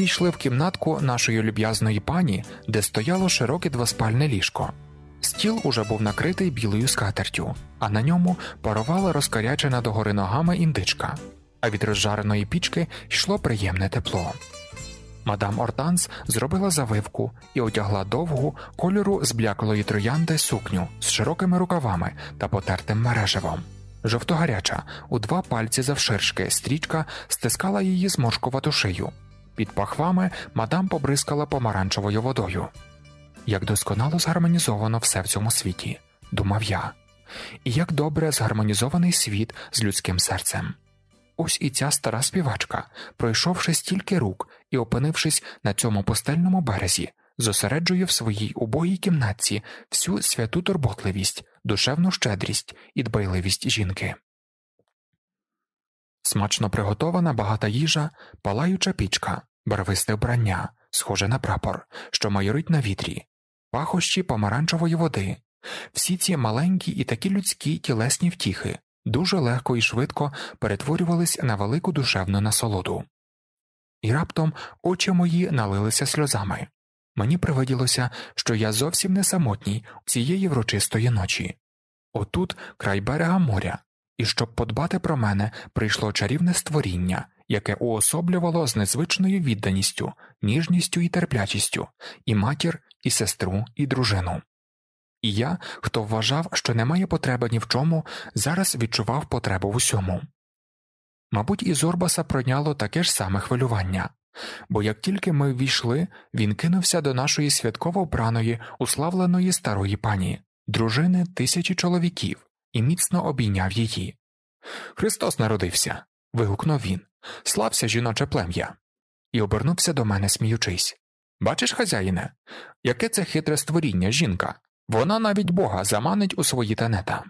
увійшли в кімнатку нашої люб'язної пані, де стояло широке двоспальне ліжко. Стіл уже був накритий білою скатертю, а на ньому парувала розкарячена догори ногами індичка, а від розжареної пічки йшло приємне тепло. Мадам Ортанс зробила завивку і одягла довгу кольору збляклої троянди сукню з широкими рукавами та потертим мережевом. Жовтогаряча, у два пальці завширшки, стрічка стискала її зморшкувату шию. Під пахвами мадам побризкала помаранчевою водою. Як досконало згармонізовано все в цьому світі, думав я, і як добре згармонізований світ з людським серцем. Ось і ця стара співачка, пройшовши стільки рук і опинившись на цьому пустельному березі, зосереджує в своїй убогій кімнатці всю святу турботливість, душевну щедрість і дбайливість жінки. Смачно приготована багата їжа, палаюча пічка, барвисте вбрання, схоже на прапор, що майорить на вітрі, пахощі помаранчевої води, всі ці маленькі і такі людські тілесні втіхи дуже легко і швидко перетворювались на велику душевну насолоду. І раптом очі мої налилися сльозами. Мені привиділося, що я зовсім не самотній цієї врочистої ночі. Отут край берега моря, і щоб подбати про мене, прийшло чарівне створіння, яке уособлювало з незвичною відданістю, ніжністю і терплячістю і матір, і сестру, і дружину. І я, хто вважав, що немає потреби ні в чому, зараз відчував потребу в усьому. Мабуть, і Зорбаса пройняло таке ж саме хвилювання, бо як тільки ми ввійшли, він кинувся до нашої святково вбраної, уславленої старої пані, дружини тисячі чоловіків, і міцно обійняв її. Христос народився. вигукнув він слався жіноче плем'я, і обернувся до мене, сміючись. Бачиш, хазяїне, яке це хитре створіння жінка, вона навіть бога заманить у свої тенета.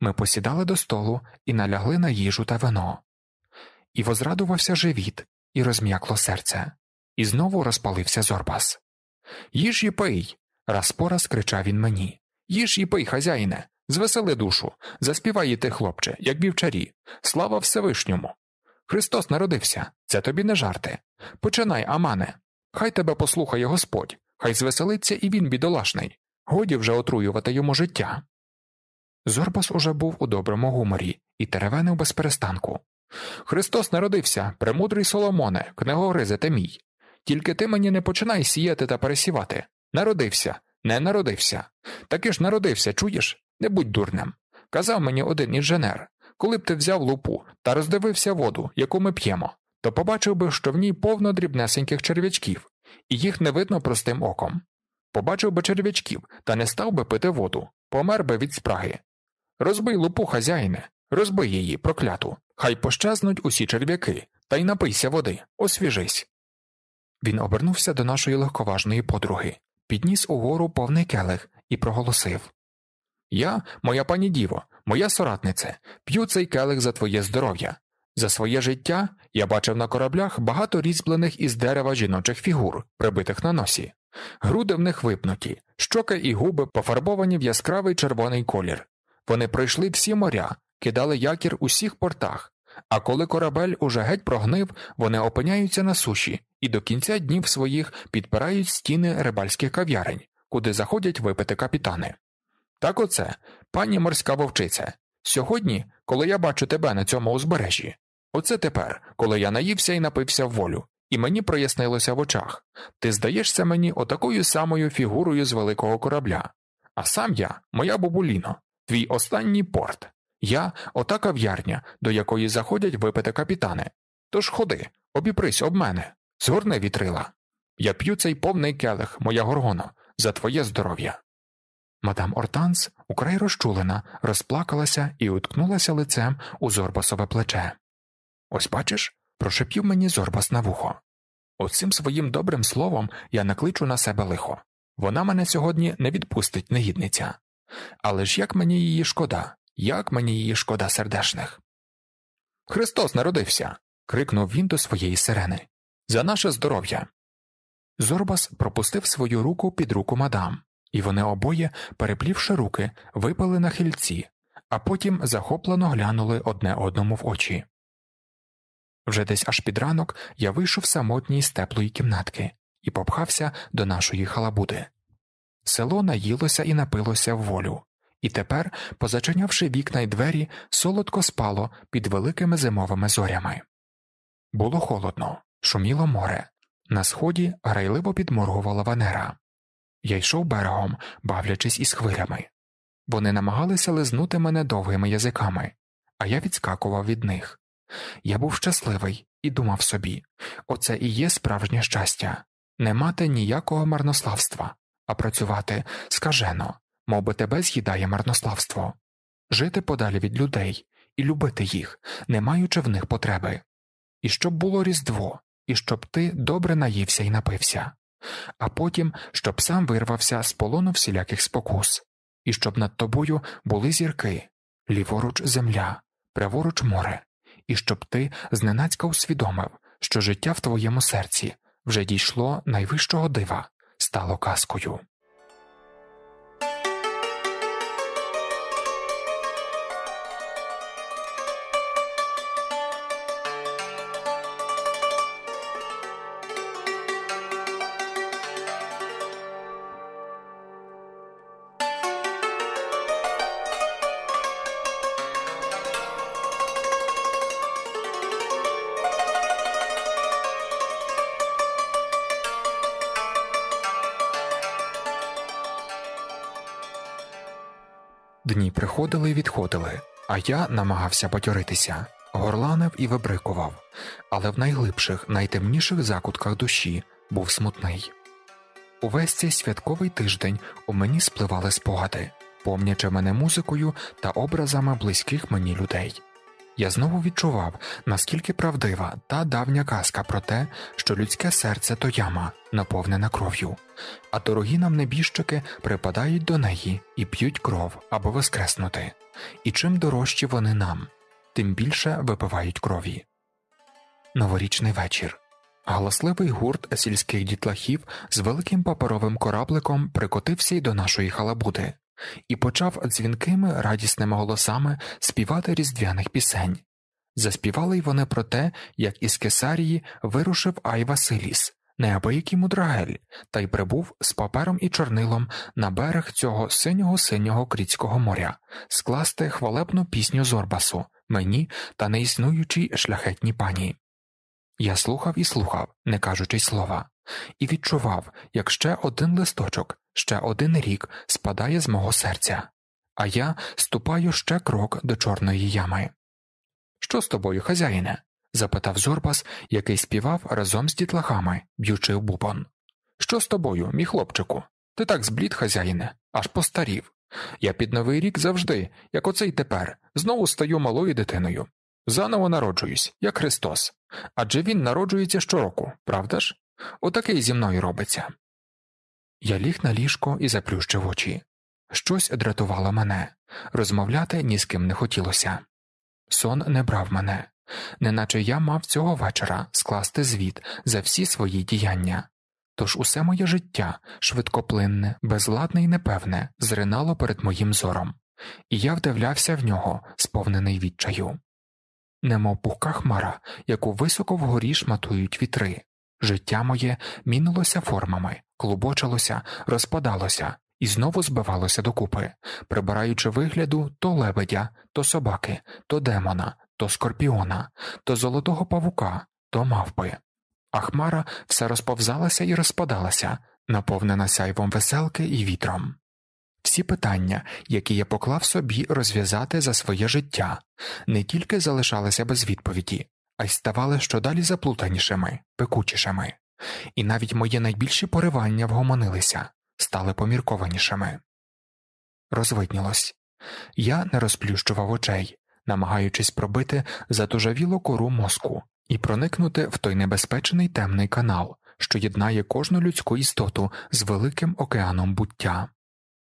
Ми посідали до столу і налягли на їжу та вино. І возрадувався живіт, і розм'якло серце, і знову розпалився зорбас. Їж і пий. раз по раз кричав він мені. Їж і пий, хазяїне, звесели душу, заспівай і ти, хлопче, як вівчарі, слава Всевишньому. Христос народився, це тобі не жарти. Починай, Амане, хай тебе послухає Господь, хай звеселиться і він бідолашний, годі вже отруювати йому життя. Зорбас уже був у доброму гуморі і теревенив без перестанку. Христос народився, премудрий Соломоне, книгогризе ти мій. Тільки ти мені не починай сіяти та пересівати. Народився, не народився. Таки ж народився, чуєш? Не будь дурним. Казав мені один інженер коли б ти взяв лупу та роздивився воду, яку ми п'ємо, то побачив би, що в ній повно дрібнесеньких черв'ячків, і їх не видно простим оком. Побачив би черв'ячків та не став би пити воду, помер би від спраги. Розбий лупу, хазяїне, розбий її, прокляту, хай пощазнуть усі черв'яки, та й напийся води, освіжись. Він обернувся до нашої легковажної подруги, підніс угору повний келих і проголосив я, моя пані діво, моя соратниця, п'ю цей келих за твоє здоров'я. За своє життя я бачив на кораблях багато різьблених із дерева жіночих фігур, прибитих на носі. Груди в них випнуті, щоки і губи пофарбовані в яскравий червоний колір. Вони пройшли всі моря, кидали якір усіх портах, а коли корабель уже геть прогнив, вони опиняються на суші і до кінця днів своїх підпирають стіни рибальських кав'ярень, куди заходять випити капітани. Так оце, пані морська вовчиця. Сьогодні, коли я бачу тебе на цьому узбережжі, оце тепер, коли я наївся і напився в волю, і мені прояснилося в очах ти здаєшся мені отакою самою фігурою з великого корабля. А сам я, моя бабуліно, твій останній порт. Я ота кав'ярня, до якої заходять випити капітани. Тож ходи, обіпрись об мене, згорни вітрила. Я п'ю цей повний келих, моя горгона, за твоє здоров'я. Мадам Ортанс украй розчулена, розплакалася і уткнулася лицем у зорбасове плече. Ось бачиш, прошепів мені зорбас на вухо. Оцим своїм добрим словом я накличу на себе лихо. Вона мене сьогодні не відпустить, негідниця. Але ж як мені її шкода, як мені її шкода сердешних. Христос народився. крикнув він до своєї сирени. За наше здоров'я. Зорбас пропустив свою руку під руку мадам і вони обоє, переплівши руки, випали на хильці, а потім захоплено глянули одне одному в очі. Вже десь аж під ранок я вийшов самотній з теплої кімнатки і попхався до нашої халабуди. Село наїлося і напилося в волю, і тепер, позачинявши вікна й двері, солодко спало під великими зимовими зорями. Було холодно, шуміло море. На сході грайливо підморгувала ванера. Я йшов берегом, бавлячись із хвилями. Вони намагалися лизнути мене довгими язиками, а я відскакував від них. Я був щасливий і думав собі оце і є справжнє щастя не мати ніякого марнославства, а працювати скажено, мов би тебе з'їдає марнославство, жити подалі від людей і любити їх, не маючи в них потреби. І щоб було різдво, і щоб ти добре наївся і напився а потім, щоб сам вирвався з полону всіляких спокус, і щоб над тобою були зірки, ліворуч земля, праворуч море, і щоб ти зненацька усвідомив, що життя в твоєму серці вже дійшло найвищого дива, стало казкою. підходили, а я намагався потюритися, горланив і вибрикував, але в найглибших, найтемніших закутках душі був смутний. Увесь цей святковий тиждень у мені спливали спогади, помнячи мене музикою та образами близьких мені людей. Я знову відчував, наскільки правдива та давня казка про те, що людське серце то яма, наповнена кров'ю, а дорогі нам небіжчики припадають до неї і п'ють кров аби воскреснути, і чим дорожчі вони нам, тим більше випивають крові. Новорічний вечір. Галасливий гурт сільських дітлахів з великим паперовим корабликом прикотився й до нашої халабуди і почав дзвінкими радісними голосами співати різдвяних пісень. Заспівали й вони про те, як із Кесарії вирушив Ай Василіс, неабиякий мудрагель, та й прибув з папером і чорнилом на берег цього синього синього кріцького моря, скласти хвалебну пісню Зорбасу, мені та неіснуючій шляхетній пані. Я слухав і слухав, не кажучи слова і відчував, як ще один листочок, ще один рік спадає з мого серця, а я ступаю ще крок до чорної ями. Що з тобою, хазяїне? запитав Зорбас, який співав разом з дітлахами, б'ючи в бубон. Що з тобою, мій хлопчику? Ти так зблід, хазяїне, аж постарів. Я під новий рік завжди, як оцей тепер, знову стаю малою дитиною. Заново народжуюсь, як Христос. Адже він народжується щороку, правда ж? Отакий зі мною робиться. Я ліг на ліжко і заплющив очі. Щось дратувало мене, розмовляти ні з ким не хотілося. Сон не брав мене, неначе я мав цього вечора скласти звіт за всі свої діяння. Тож усе моє життя, швидкоплинне, безладне і непевне, зринало перед моїм зором, і я вдивлявся в нього, сповнений відчаю, немов пухка хмара, яку високо вгорі шматують вітри, Життя моє мінилося формами, клубочилося, розпадалося і знову збивалося докупи, прибираючи вигляду то лебедя, то собаки, то демона, то скорпіона, то золотого павука, то мавпи. А хмара все розповзалася і розпадалася, наповнена сяйвом веселки і вітром. Всі питання, які я поклав собі розв'язати за своє життя, не тільки залишалися без відповіді, а й ставали щодалі заплутанішими, пекучішими, і навіть мої найбільші поривання вгомонилися, стали поміркованішими. Розвиднілось я не розплющував очей, намагаючись пробити затужавілу кору мозку і проникнути в той небезпечний темний канал, що єднає кожну людську істоту з великим океаном буття.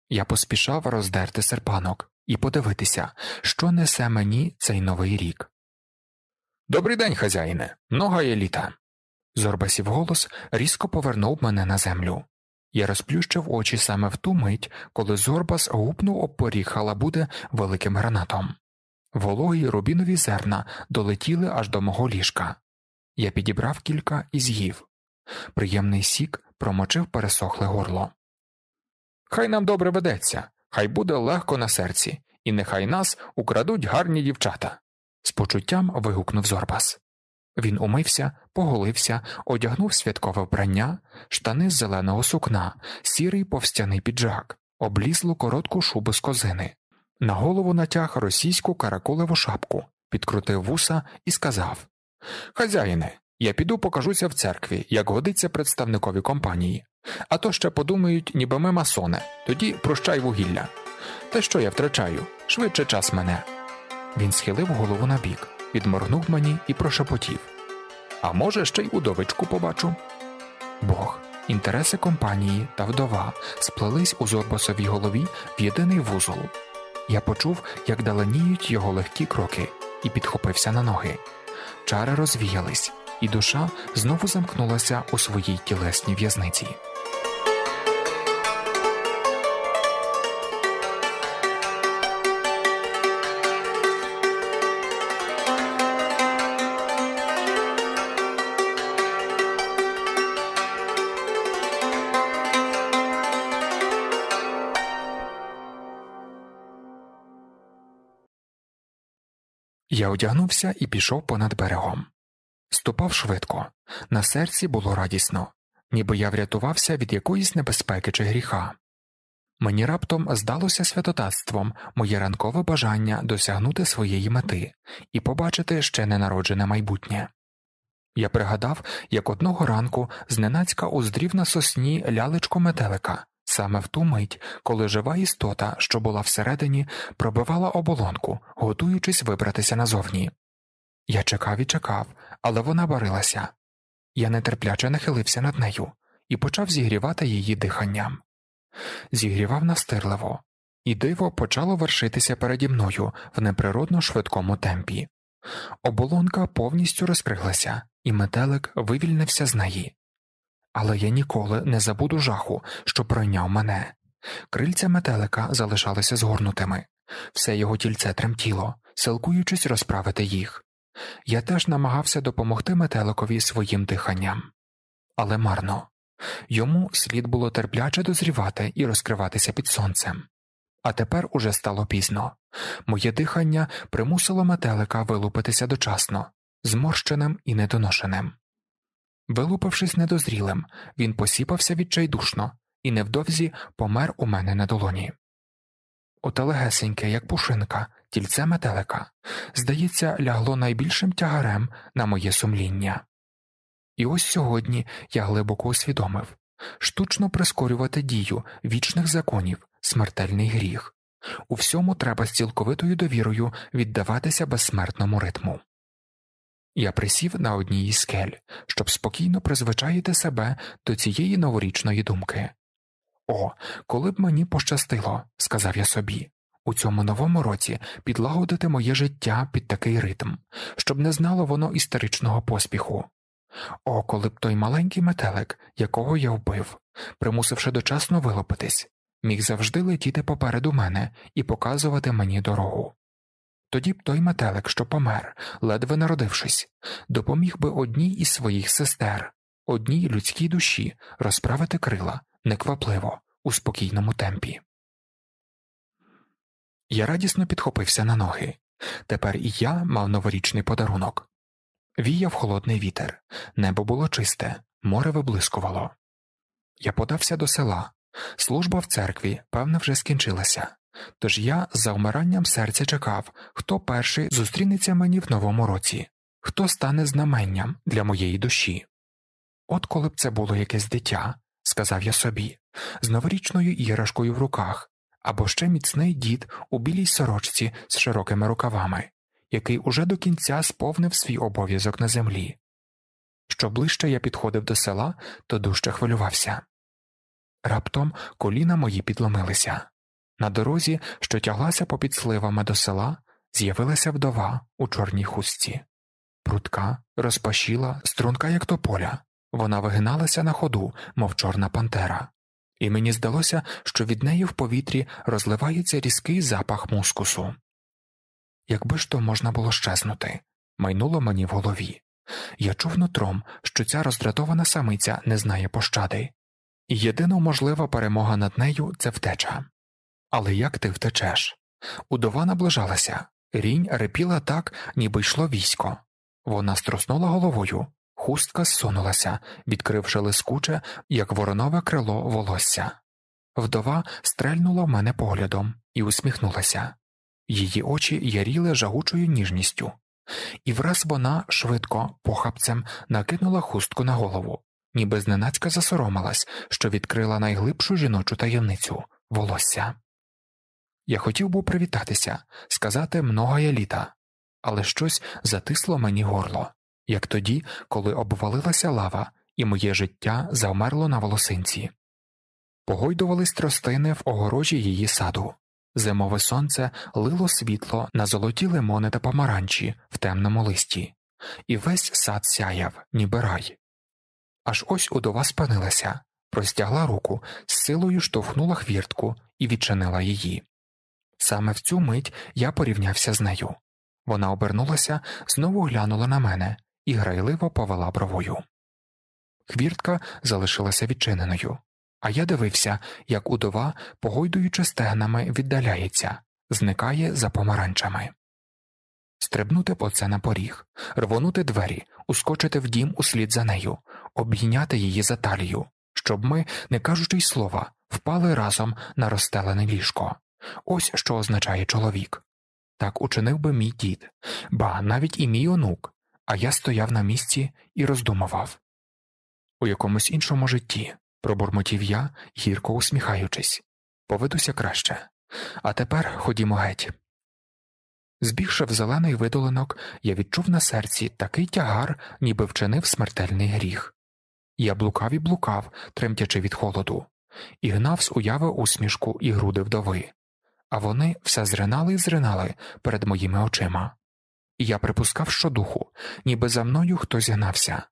Я поспішав роздерти серпанок і подивитися, що несе мені цей новий рік. Добрий день, хазяїне, нога є літа. Зорбасів голос різко повернув мене на землю. Я розплющив очі саме в ту мить, коли Зорбас гупнув об поріг халабуди великим гранатом. Вологі рубінові зерна долетіли аж до мого ліжка. Я підібрав кілька і з'їв. Приємний сік промочив пересохле горло. Хай нам добре ведеться, хай буде легко на серці, і нехай нас украдуть гарні дівчата з почуттям вигукнув Зорбас. Він умився, поголився, одягнув святкове вбрання, штани з зеленого сукна, сірий повстяний піджак, облізлу коротку шубу з козини, на голову натяг російську каракулеву шапку, підкрутив вуса і сказав Хазяїне, я піду покажуся в церкві, як годиться представникові компанії. А то ще подумають, ніби ми масони, тоді прощай вугілля. Та що я втрачаю? Швидше час мене. Він схилив голову набік, відморгнув мені і прошепотів А може, ще й удовичку побачу. Бог, інтереси компанії та вдова сплелись у Зорбасовій голові в єдиний вузол. Я почув, як даленіють його легкі кроки, і підхопився на ноги. Чари розвіялись, і душа знову замкнулася у своїй тілесній в'язниці. Я одягнувся і пішов понад берегом. Ступав швидко, на серці було радісно, ніби я врятувався від якоїсь небезпеки чи гріха. Мені раптом здалося святотатством моє ранкове бажання досягнути своєї мети і побачити ще ненароджене майбутнє. Я пригадав, як одного ранку зненацька уздрів на сосні лялечко метелика, Саме в ту мить, коли жива істота, що була всередині, пробивала оболонку, готуючись вибратися назовні. Я чекав і чекав, але вона барилася. Я нетерпляче нахилився над нею і почав зігрівати її диханням. Зігрівав настирливо, і диво почало вершитися переді мною в неприродно швидкому темпі. Оболонка повністю розкрилася, і метелик вивільнився з неї але я ніколи не забуду жаху, що пройняв мене. Крильця метелика залишалися згорнутими, все його тільце тремтіло, силкуючись розправити їх. Я теж намагався допомогти метеликові своїм диханням, але марно йому слід було терпляче дозрівати і розкриватися під сонцем. А тепер уже стало пізно моє дихання примусило метелика вилупитися дочасно, зморщеним і недоношеним. Вилупившись недозрілим, він посіпався відчайдушно і невдовзі помер у мене на долоні. Отелегесеньке, як пушинка, тільце метелика, здається, лягло найбільшим тягарем на моє сумління. І ось сьогодні я глибоко усвідомив штучно прискорювати дію вічних законів, смертельний гріх. У всьому треба з цілковитою довірою віддаватися безсмертному ритму. Я присів на одній із скель, щоб спокійно призвичаїти себе до цієї новорічної думки. О, коли б мені пощастило, сказав я собі, у цьому новому році підлагодити моє життя під такий ритм, щоб не знало воно істеричного поспіху. О, коли б той маленький метелик, якого я вбив, примусивши дочасно вилопитись, міг завжди летіти попереду мене і показувати мені дорогу. Тоді б той метелик, що помер, ледве народившись, допоміг би одній із своїх сестер, одній людській душі розправити крила неквапливо, у спокійному темпі. Я радісно підхопився на ноги. Тепер і я мав новорічний подарунок. Віяв холодний вітер, небо було чисте, море виблискувало. Я подався до села. Служба в церкві, певно, вже скінчилася. Тож я за вмиранням серця чекав, хто перший зустрінеться мені в новому році, хто стане знаменням для моєї душі. От коли б це було якесь дитя, сказав я собі, з новорічною іграшкою в руках, або ще міцний дід у білій сорочці з широкими рукавами, який уже до кінця сповнив свій обов'язок на землі. Що ближче я підходив до села, то дужче хвилювався. Раптом коліна мої підломилися. На дорозі, що тяглася попід сливами до села, з'явилася вдова у чорній хустці. Прутка, розпашіла, струнка, як тополя, вона вигиналася на ходу, мов чорна пантера, і мені здалося, що від неї в повітрі розливається різкий запах мускусу. Якби ж то можна було щезнути, майнуло мені в голові. Я чув нутром, що ця роздратована самиця не знає пощади, і єдина можлива перемога над нею це втеча. Але як ти втечеш? Удова наближалася, рінь репіла так, ніби йшло військо. Вона струснула головою, хустка зсунулася, відкривши лискуче, як воронове крило волосся. Вдова стрельнула в мене поглядом і усміхнулася. Її очі яріли жагучою ніжністю, і враз вона швидко похапцем накинула хустку на голову, ніби зненацька засоромилась, що відкрила найглибшу жіночу таємницю волосся. Я хотів був привітатися, сказати многоє літа, але щось затисло мені горло, як тоді, коли обвалилася лава, і моє життя завмерло на волосинці. Погойдувались тростини в огорожі її саду. Зимове сонце лило світло на золоті лимони та помаранчі в темному листі, і весь сад сяяв, ніби рай. Аж ось удова спинилася, простягла руку, з силою штовхнула хвіртку і відчинила її. Саме в цю мить я порівнявся з нею. Вона обернулася, знову глянула на мене і грайливо повела бровою. Хвіртка залишилася відчиненою, а я дивився, як удова, погойдуючи стегнами, віддаляється, зникає за помаранчами. Стрибнути по це на поріг, рвонути двері, ускочити в дім услід за нею, обійняти її за талію, щоб ми, не кажучи й слова, впали разом на розстелене ліжко. Ось що означає чоловік. Так учинив би мій дід, ба навіть і мій онук, а я стояв на місці і роздумував. У якомусь іншому житті, пробурмотів я, гірко усміхаючись, поведуся краще. А тепер ходімо геть. Збігши в зелений видолинок, я відчув на серці такий тягар, ніби вчинив смертельний гріх. Я блукав і блукав, тремтячи від холоду, і гнав з уяви усмішку і груди вдови, а вони все зринали і зринали перед моїми очима. Я припускав щодуху, ніби за мною хтось гнався.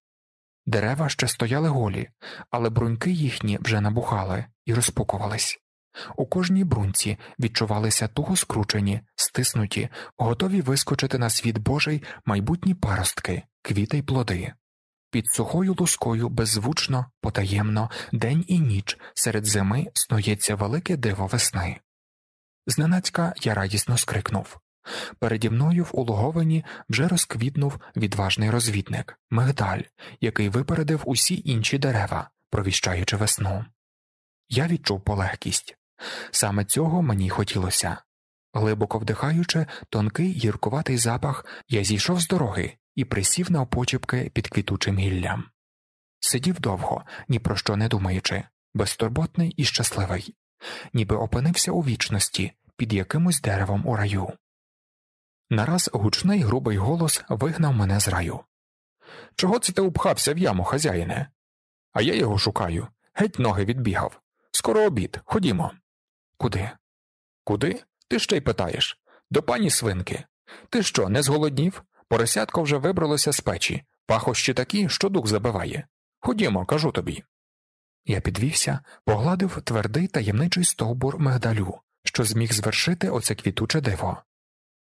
Дерева ще стояли голі, але бруньки їхні вже набухали і розпукувались. У кожній брунці відчувалися туго скручені, стиснуті, готові вискочити на світ божий майбутні паростки, квіти й плоди. Під сухою лускою беззвучно, потаємно, день і ніч серед зими снується велике диво весни. Зненацька я радісно скрикнув. Переді мною в улоговині вже розквітнув відважний розвідник мигдаль, який випередив усі інші дерева, провіщаючи весну. Я відчув полегкість. Саме цього мені хотілося. Глибоко вдихаючи тонкий гіркуватий запах, я зійшов з дороги і присів на опочіпки під квітучим гіллям. Сидів довго, ні про що не думаючи, безтурботний і щасливий, ніби опинився у вічності, під якимось деревом у раю. Нараз гучний грубий голос вигнав мене з раю. Чого це ти упхався в яму, хазяїне? А я його шукаю, геть ноги відбігав. Скоро обід, ходімо. Куди? Куди? Ти ще й питаєш. До пані свинки. Ти що, не зголоднів? Поросятко вже вибралося з печі, пахощі такі, що дух забиває. Ходімо, кажу тобі. Я підвівся, погладив твердий таємничий стовбур мигдалю, що зміг звершити оце квітуче диво.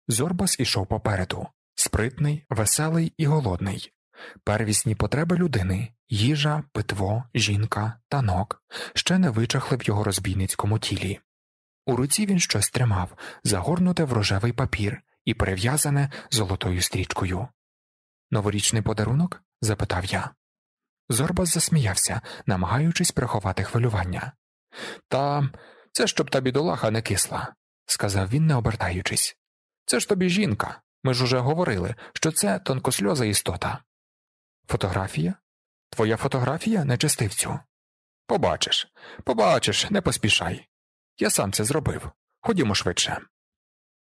Зорбас ішов попереду спритний, веселий і голодний, первісні потреби людини їжа, питво, жінка, танок ще не вичахли в його розбійницькому тілі. У руці він щось тримав, загорнуте в рожевий папір і перев'язане золотою стрічкою. Новорічний подарунок? запитав я. Зорбас засміявся, намагаючись приховати хвилювання. Та це щоб та бідолаха не кисла, сказав він, не обертаючись. Це ж тобі жінка. Ми ж уже говорили, що це тонкосльоза істота. Фотографія? Твоя фотографія нечистивцю. Побачиш, побачиш, не поспішай. Я сам це зробив. Ходімо швидше.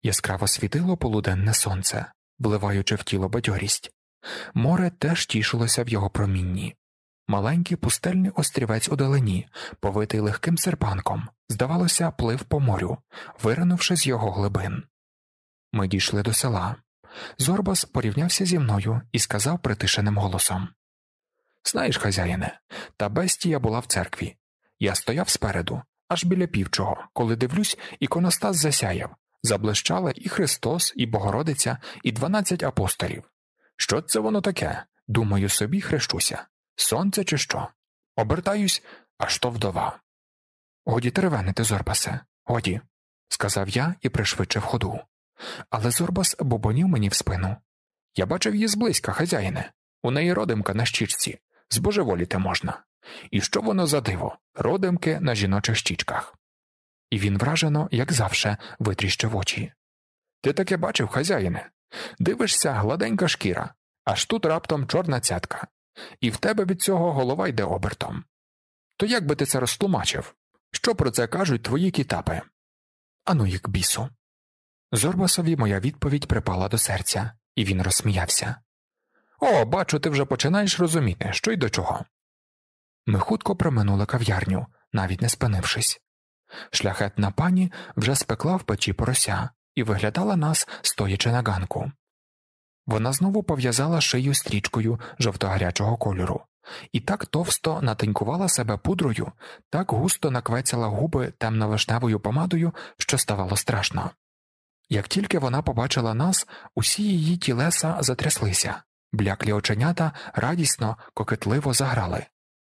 Яскраво світило полуденне сонце, вливаючи в тіло бадьорість. Море теж тішилося в його промінні маленький пустельний острівець у удалині, повитий легким серпанком, здавалося, плив по морю, виринувши з його глибин. Ми дійшли до села. Зорбас порівнявся зі мною і сказав притишеним голосом Знаєш, хазяїне, та бестія була в церкві. Я стояв спереду, аж біля півчого, коли дивлюсь, іконостас засяяв. Заблищали і Христос, і Богородиця, і дванадцять апостолів. Що це воно таке? Думаю, собі хрещуся. Сонце чи що? Обертаюсь, аж то вдова. Годі теревенити, Зорбасе, годі, сказав я і пришвидшив ходу. Але Зорбас бобонів мені в спину. Я бачив її зблизька, хазяїне, у неї родимка на щічці, збожеволіти можна. І що воно за диво, родимки на жіночих щічках. І він вражено, як завше, витріщив очі. Ти таке бачив, хазяїне. Дивишся, гладенька шкіра, аж тут раптом чорна цятка і в тебе від цього голова йде обертом. То як би ти це розтлумачив? Що про це кажуть твої кітапи? Ану, як бісу. Зорбасові моя відповідь припала до серця, і він розсміявся. О, бачу, ти вже починаєш розуміти, що й до чого. Ми хутко проминули кав'ярню, навіть не спинившись. Шляхетна пані вже спекла в печі порося і виглядала нас, стоячи на ганку. Вона знову пов'язала шию стрічкою жовтогарячого кольору і так товсто натинькувала себе пудрою, так густо наквецяла губи темно-вишневою помадою, що ставало страшно. Як тільки вона побачила нас, усі її тілеса затряслися, бляклі оченята радісно, кокетливо заграли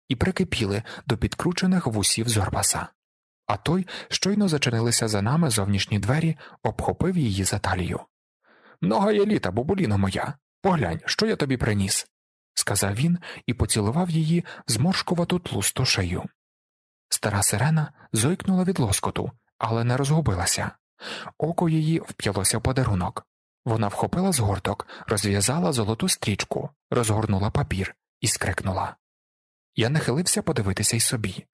і прикипіли до підкручених вусів Зорбаса. А той, щойно зачинилися за нами зовнішні двері, обхопив її за талію. Нога є літа, бобуліно моя. Поглянь, що я тобі приніс, сказав він і поцілував її зморшкувату тлусту шию. Стара сирена зойкнула від лоскоту, але не розгубилася. Око її вп'ялося в подарунок. Вона вхопила згорток, розв'язала золоту стрічку, розгорнула папір і скрикнула. Я нахилився подивитися й собі.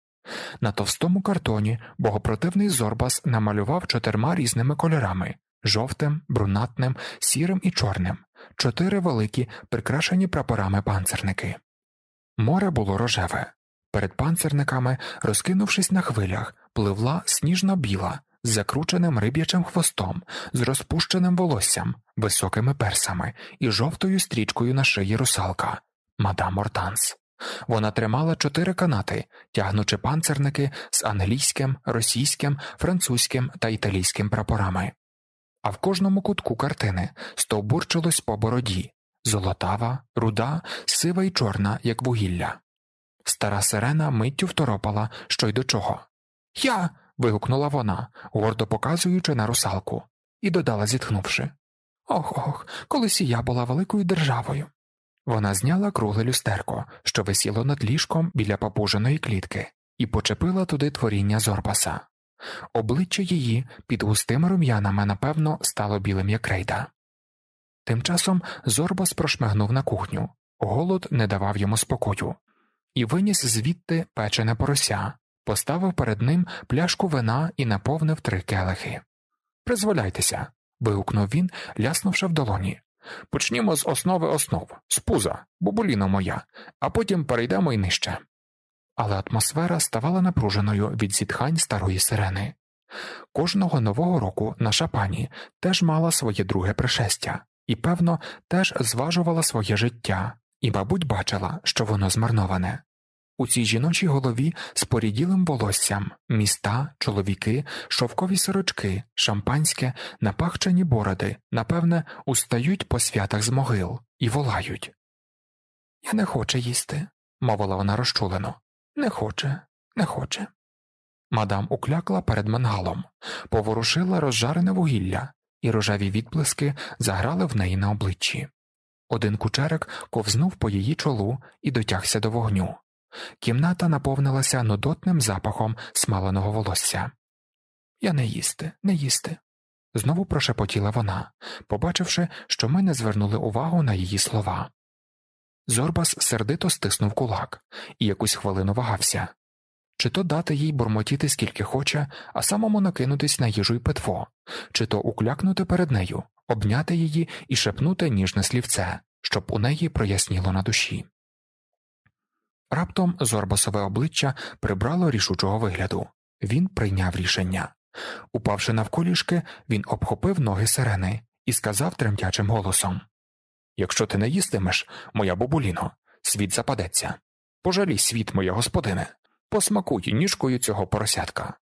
На товстому картоні богопротивний зорбас намалював чотирма різними кольорами жовтим, брунатним, сірим і чорним, чотири великі, прикрашені прапорами панцерники. Море було рожеве. Перед панцерниками, розкинувшись на хвилях, пливла сніжно біла, з закрученим риб'ячим хвостом, з розпущеним волоссям, високими персами і жовтою стрічкою на шиї русалка, мадам Ортанс. Вона тримала чотири канати, тягнучи панцерники з англійським, російським, французьким та італійським прапорами а в кожному кутку картини стовбурчилось по бороді золотава, руда, сива й чорна, як вугілля. Стара сирена миттю второпала, що й до чого. Я. вигукнула вона, гордо показуючи на русалку, і додала, зітхнувши. Ох ох, колись і я була великою державою. Вона зняла кругле люстерко, що висіло над ліжком біля папуженої клітки, і почепила туди творіння зорбаса. Обличчя її під густими рум'янами, напевно, стало білим, як рейда. Тим часом Зорбас прошмигнув на кухню, голод не давав йому спокою, і виніс звідти печене порося, поставив перед ним пляшку вина і наповнив три келихи. Призволяйтеся. вигукнув він, ляснувши в долоні. Почнімо з основи основ, з пуза, бубуліна моя, а потім перейдемо й нижче але атмосфера ставала напруженою від зітхань старої сирени. Кожного нового року наша пані теж мала своє друге пришестя і, певно, теж зважувала своє життя і, мабуть, бачила, що воно змарноване. У цій жіночій голові з поріділим волоссям міста, чоловіки, шовкові сорочки, шампанське, напахчені бороди, напевне, устають по святах з могил і волають. Я не хочу їсти, мовила вона розчулено. Не хоче, не хоче. Мадам уклякла перед мангалом, поворушила розжарене вугілля, і рожеві відблиски заграли в неї на обличчі. Один кучерик ковзнув по її чолу і дотягся до вогню. Кімната наповнилася нудотним запахом смаленого волосся. Я не їсти, не їсти. Знову прошепотіла вона, побачивши, що ми не звернули увагу на її слова. Зорбас сердито стиснув кулак і якусь хвилину вагався чи то дати їй бурмотіти скільки хоче, а самому накинутись на їжу й петво, чи то уклякнути перед нею, обняти її і шепнути ніжне слівце, щоб у неї проясніло на душі. Раптом зорбасове обличчя прибрало рішучого вигляду він прийняв рішення. Упавши навколішки, він обхопив ноги сирени і сказав тремтячим голосом Якщо ти не їстимеш, моя бабуліно, світ западеться. Пожалій світ, моя господине, посмакуй ніжкою цього поросятка.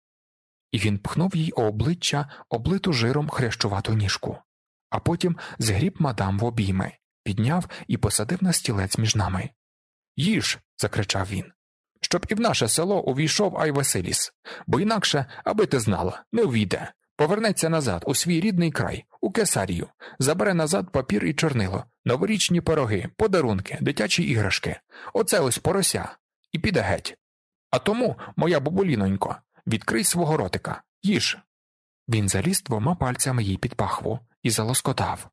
І він пхнув їй у обличчя облиту жиром хрящувату ніжку, а потім згріб мадам в обійми, підняв і посадив на стілець між нами. Їж. закричав він. Щоб і в наше село увійшов Айвасиліс, бо інакше, аби ти знала, не увійде. Повернеться назад у свій рідний край, у Кесарію, забере назад папір і чорнило, новорічні пороги, подарунки, дитячі іграшки, оце ось порося, і піде геть. А тому, моя бабулінонько, відкрий свого ротика, їж. Він заліз двома пальцями їй під пахву і залоскотав.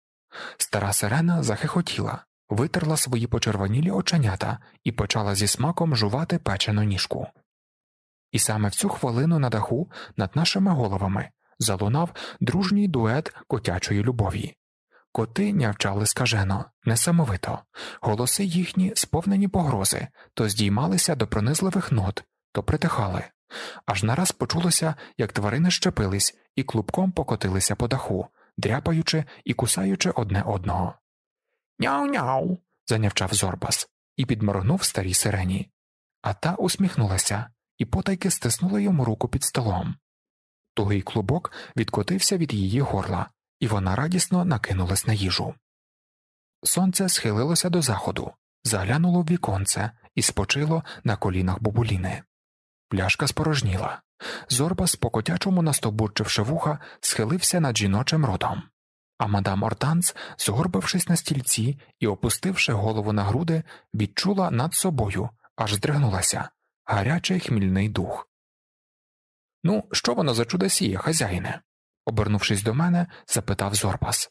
Стара сирена захихотіла, витерла свої почервонілі оченята і почала зі смаком жувати печену ніжку. І саме в цю хвилину на даху над нашими головами залунав дружній дует котячої любові. Коти нявчали скажено, несамовито, голоси їхні, сповнені погрози, то здіймалися до пронизливих нот, то притихали. Аж нараз почулося, як тварини щепились і клубком покотилися по даху, дряпаючи і кусаючи одне одного. Няу-няу. занявчав Зорбас і підморгнув старій сирені. А та усміхнулася і потайки стиснула йому руку під столом. Тугий клубок відкотився від її горла, і вона радісно накинулась на їжу. Сонце схилилося до заходу, заглянуло в віконце і спочило на колінах бабуліни. Пляшка спорожніла. Зорба, спокотячому настобурчивши вуха, схилився над жіночим ротом, А мадам Ортанц, згорбившись на стільці і опустивши голову на груди, відчула над собою, аж здригнулася гарячий хмільний дух, Ну, що воно за чудосіє, хазяїне? обернувшись до мене, запитав Зорбас.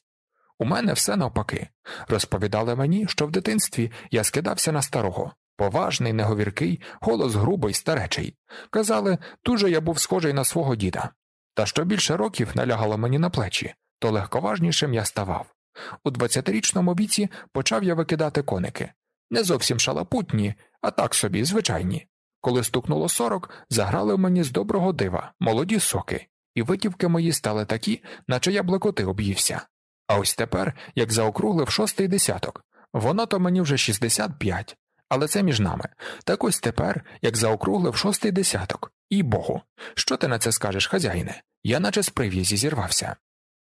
У мене все навпаки. Розповідали мені, що в дитинстві я скидався на старого. Поважний, неговіркий, голос грубий, старечий. Казали, дуже я був схожий на свого діда. Та що більше років налягало мені на плечі, то легковажнішим я ставав. У 20-річному віці почав я викидати коники. Не зовсім шалапутні, а так собі звичайні. Коли стукнуло сорок, заграли мені з доброго дива молоді соки, і витівки мої стали такі, наче я блекоти об'ївся. А ось тепер, як заокруглив шостий десяток, воно то мені вже шістдесят п'ять, але це між нами. Так ось тепер, як заокруглив шостий десяток, і богу. Що ти на це скажеш, хазяїне? Я наче з прив'язі зірвався.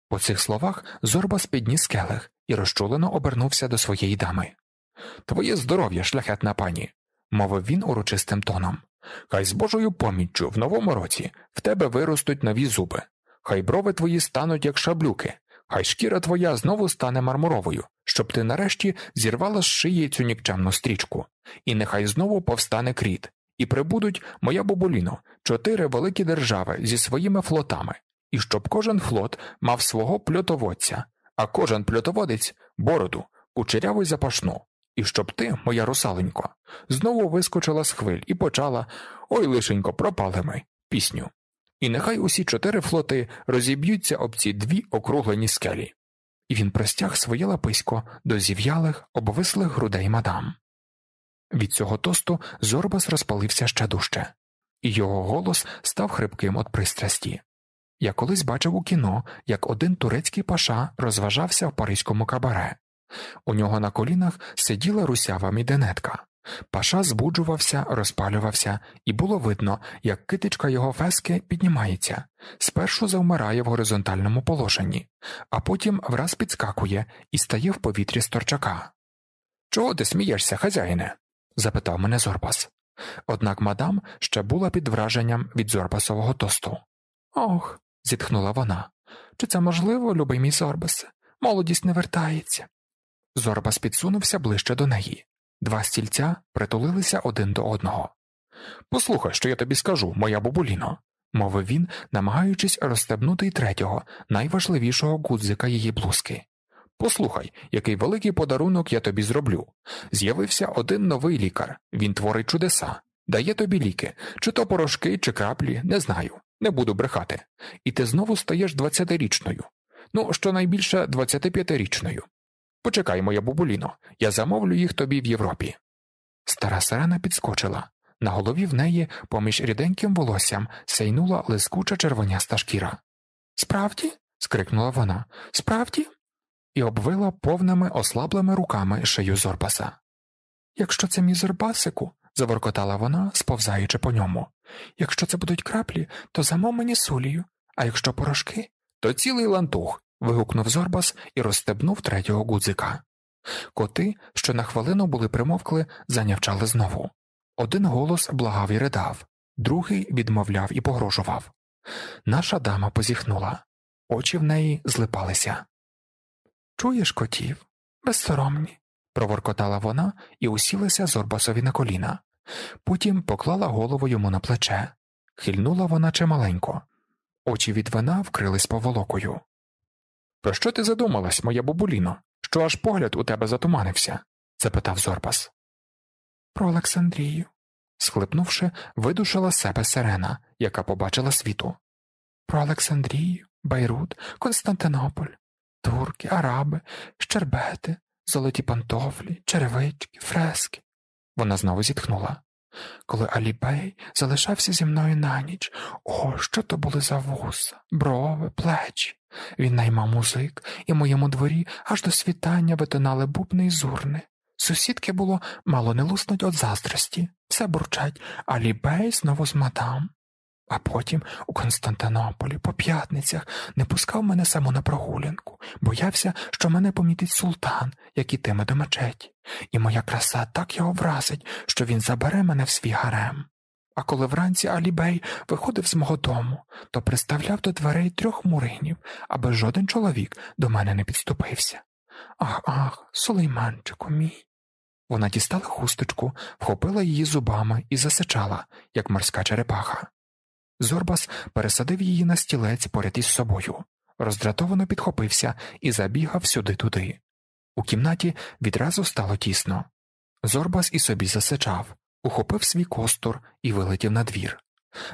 По цих словах зорба спідніс келих і розчулено обернувся до своєї дами. Твоє здоров'я, шляхетна пані мовив він урочистим тоном. Хай з Божою поміччю в новому році в тебе виростуть нові зуби, хай брови твої стануть як шаблюки, хай шкіра твоя знову стане мармуровою, щоб ти нарешті зірвала з шиї цю нікчемну стрічку, і нехай знову повстане кріт, і прибудуть, моя бабуліно, чотири великі держави зі своїми флотами, і щоб кожен флот мав свого пльотоводця, а кожен пльотоводець бороду, кучеряву й запашну. І щоб ти, моя русалонько, знову вискочила з хвиль і почала Ой лишенько, пропали ми пісню. І нехай усі чотири флоти розіб'ються об ці дві округлені скелі. І він простяг своє лаписько до зів'ялих, обвислих грудей мадам. Від цього тосту Зорбас розпалився ще дужче, і його голос став хрипким від пристрасті. Я колись бачив у кіно, як один турецький паша розважався в паризькому кабаре, у нього на колінах сиділа русява міденетка. Паша збуджувався, розпалювався, і було видно, як китичка його фески піднімається, спершу завмирає в горизонтальному положенні, а потім враз підскакує і стає в повітрі сторчака. Чого ти смієшся, хазяїне? запитав мене Зорбас. Однак мадам ще була під враженням від Зорбасового тосту. Ох, зітхнула вона. Чи це можливо, любий мій Зорбасе? Молодість не вертається. Зорбас підсунувся ближче до неї. Два стільця притулилися один до одного. Послухай, що я тобі скажу, моя бабуліно, мовив він, намагаючись розстебнути й третього, найважливішого гудзика її блузки. Послухай, який великий подарунок я тобі зроблю. З'явився один новий лікар, він творить чудеса, дає тобі ліки, чи то порошки, чи краплі, не знаю, не буду брехати. І ти знову стаєш двадцятирічною. Ну, щонайбільше двадцятип'ятирічною. Почекай, моя бубуліно, я замовлю їх тобі в Європі. Стара сарана підскочила. На голові в неї, поміж ріденьким волоссям, сяйнула лискуча червоняста шкіра. Справді? скрикнула вона. Справді? І обвила повними ослаблими руками шию зорбаса. Якщо це мій зорбасику, заворкотала вона, сповзаючи по ньому. Якщо це будуть краплі, то замов мені сулію, а якщо порошки, то цілий лантух, вигукнув Зорбас і розстебнув третього гудзика. Коти, що на хвилину були примовкли, занявчали знову. Один голос благав і ридав, другий відмовляв і погрожував. Наша дама позіхнула, очі в неї злипалися. Чуєш котів? Безсоромні, проворкотала вона і усілася Зорбасові на коліна. Потім поклала голову йому на плече. Хильнула вона чималенько, очі від вина вкрились поволокою. Про що ти задумалась, моя бабуліно, що аж погляд у тебе затуманився? запитав Зорбас. Про Олександрію. схлипнувши, видушила себе сирена, яка побачила світу. Про Олександрію, Байрут, Константинополь, турки, араби, щербети, золоті пантофлі, черевички, фрески. Вона знову зітхнула. Коли Алібей залишався зі мною на ніч, о, що то були за вуса, брови, плечі. Він наймав музик, і в моєму дворі аж до світання витинали бубни й зурни. Сусідки було мало не луснуть від заздрості, все бурчать, а лібей знову з мадам. А потім у Константинополі, по п'ятницях, не пускав мене саму на прогулянку, боявся, що мене помітить султан, як ітиме до мечеті, і моя краса так його вразить, що він забере мене в свій гарем. А коли вранці Алібей виходив з мого дому, то приставляв до дверей трьох муринів, аби жоден чоловік до мене не підступився. Ах, ах, Сулейманчику мій. Вона дістала хусточку, вхопила її зубами і засичала, як морська черепаха. Зорбас пересадив її на стілець поряд із собою, роздратовано підхопився і забігав сюди туди. У кімнаті відразу стало тісно. Зорбас і собі засичав ухопив свій костур і вилетів на двір.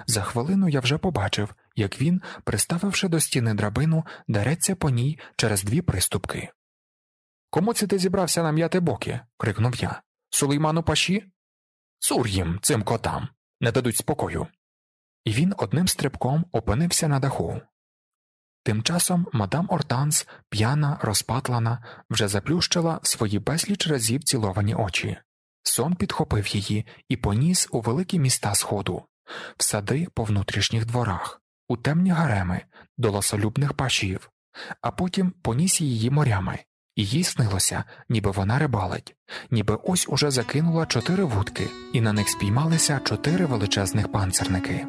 За хвилину я вже побачив, як він, приставивши до стіни драбину, дареться по ній через дві приступки. Кому це ти зібрався нам'яти боки? крикнув я. Сулейману паші? Сур їм цим котам не дадуть спокою. І він одним стрибком опинився на даху. Тим часом мадам Ортанс, п'яна, розпатлана, вже заплющила свої безліч разів ціловані очі. Сон підхопив її і поніс у великі міста сходу, в сади по внутрішніх дворах, у темні гареми, до ласолюбних пашів, а потім поніс її морями, і їй снилося, ніби вона рибалить, ніби ось уже закинула чотири вудки, і на них спіймалися чотири величезних панцерники.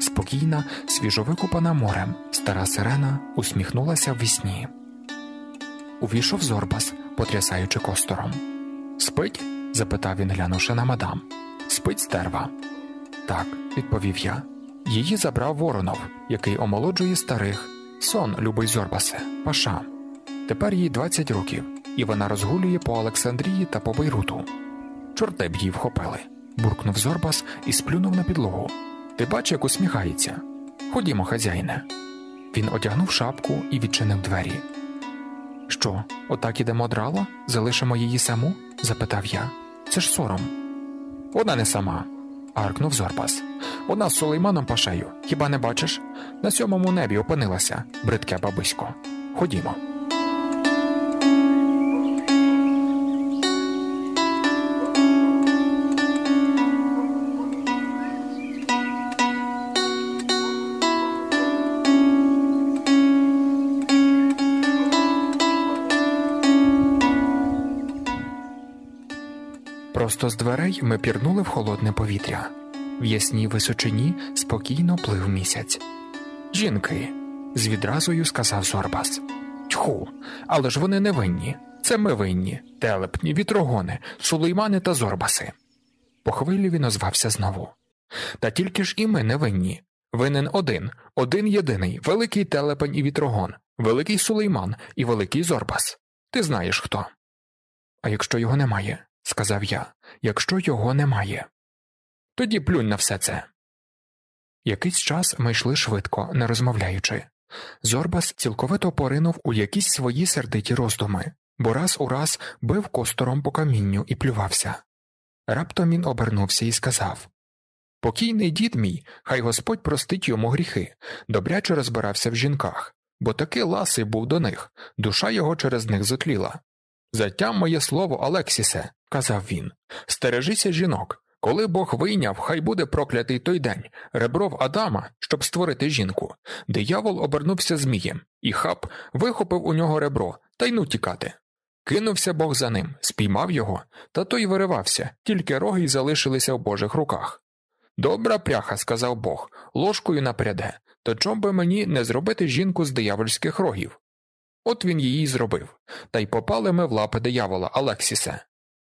Спокійна, свіжовикупана морем, стара сирена усміхнулася в сні. Увійшов Зорбас, потрясаючи костором. Спить? запитав він, глянувши на мадам. Спить стерва. Так, відповів я. Її забрав Воронов, який омолоджує старих. Сон, любий Зорбасе, паша. Тепер їй 20 років, і вона розгулює по Олександрії та по Бейруту. Чорте б її вхопили, буркнув Зорбас і сплюнув на підлогу. Ти бач, як усміхається. Ходімо, хазяїне. Він одягнув шапку і відчинив двері. Що, отак ідемо драла? Залишимо її саму? запитав я. Це ж сором. Вона не сама, аркнув Зорпас. Вона з Сулейманом пашею, Хіба не бачиш? На сьомому небі опинилася, бридке бабисько. Ходімо. Просто з дверей ми пірнули в холодне повітря. В ясній височині спокійно плив місяць. Жінки, з відразою сказав Зорбас. Тьху, але ж вони не винні. Це ми винні, телепні, вітрогони, сулеймани та зорбаси. По хвилі він озвався знову. Та тільки ж і ми не винні. Винен один, один єдиний, великий телепень і вітрогон, великий сулейман і великий зорбас. Ти знаєш хто. А якщо його немає, сказав я якщо його немає. Тоді плюнь на все це. Якийсь час ми йшли швидко, не розмовляючи. Зорбас цілковито поринув у якісь свої сердиті роздуми, бо раз у раз бив костором по камінню і плювався. Раптом він обернувся і сказав Покійний дід мій, хай господь простить йому гріхи, добряче розбирався в жінках, бо таки ласий був до них, душа його через них зотліла. Затям моє слово, Алексісе, казав він, стережися жінок. Коли Бог вийняв, хай буде проклятий той день, ребров Адама, щоб створити жінку. Диявол обернувся змієм, і хап вихопив у нього ребро та й ну тікати. Кинувся Бог за ним, спіймав його, та той виривався, тільки роги й залишилися в божих руках. Добра пряха, сказав Бог, ложкою напряде, то чом би мені не зробити жінку з диявольських рогів? От він її й зробив, та й попали ми в лапи диявола, Алексісе.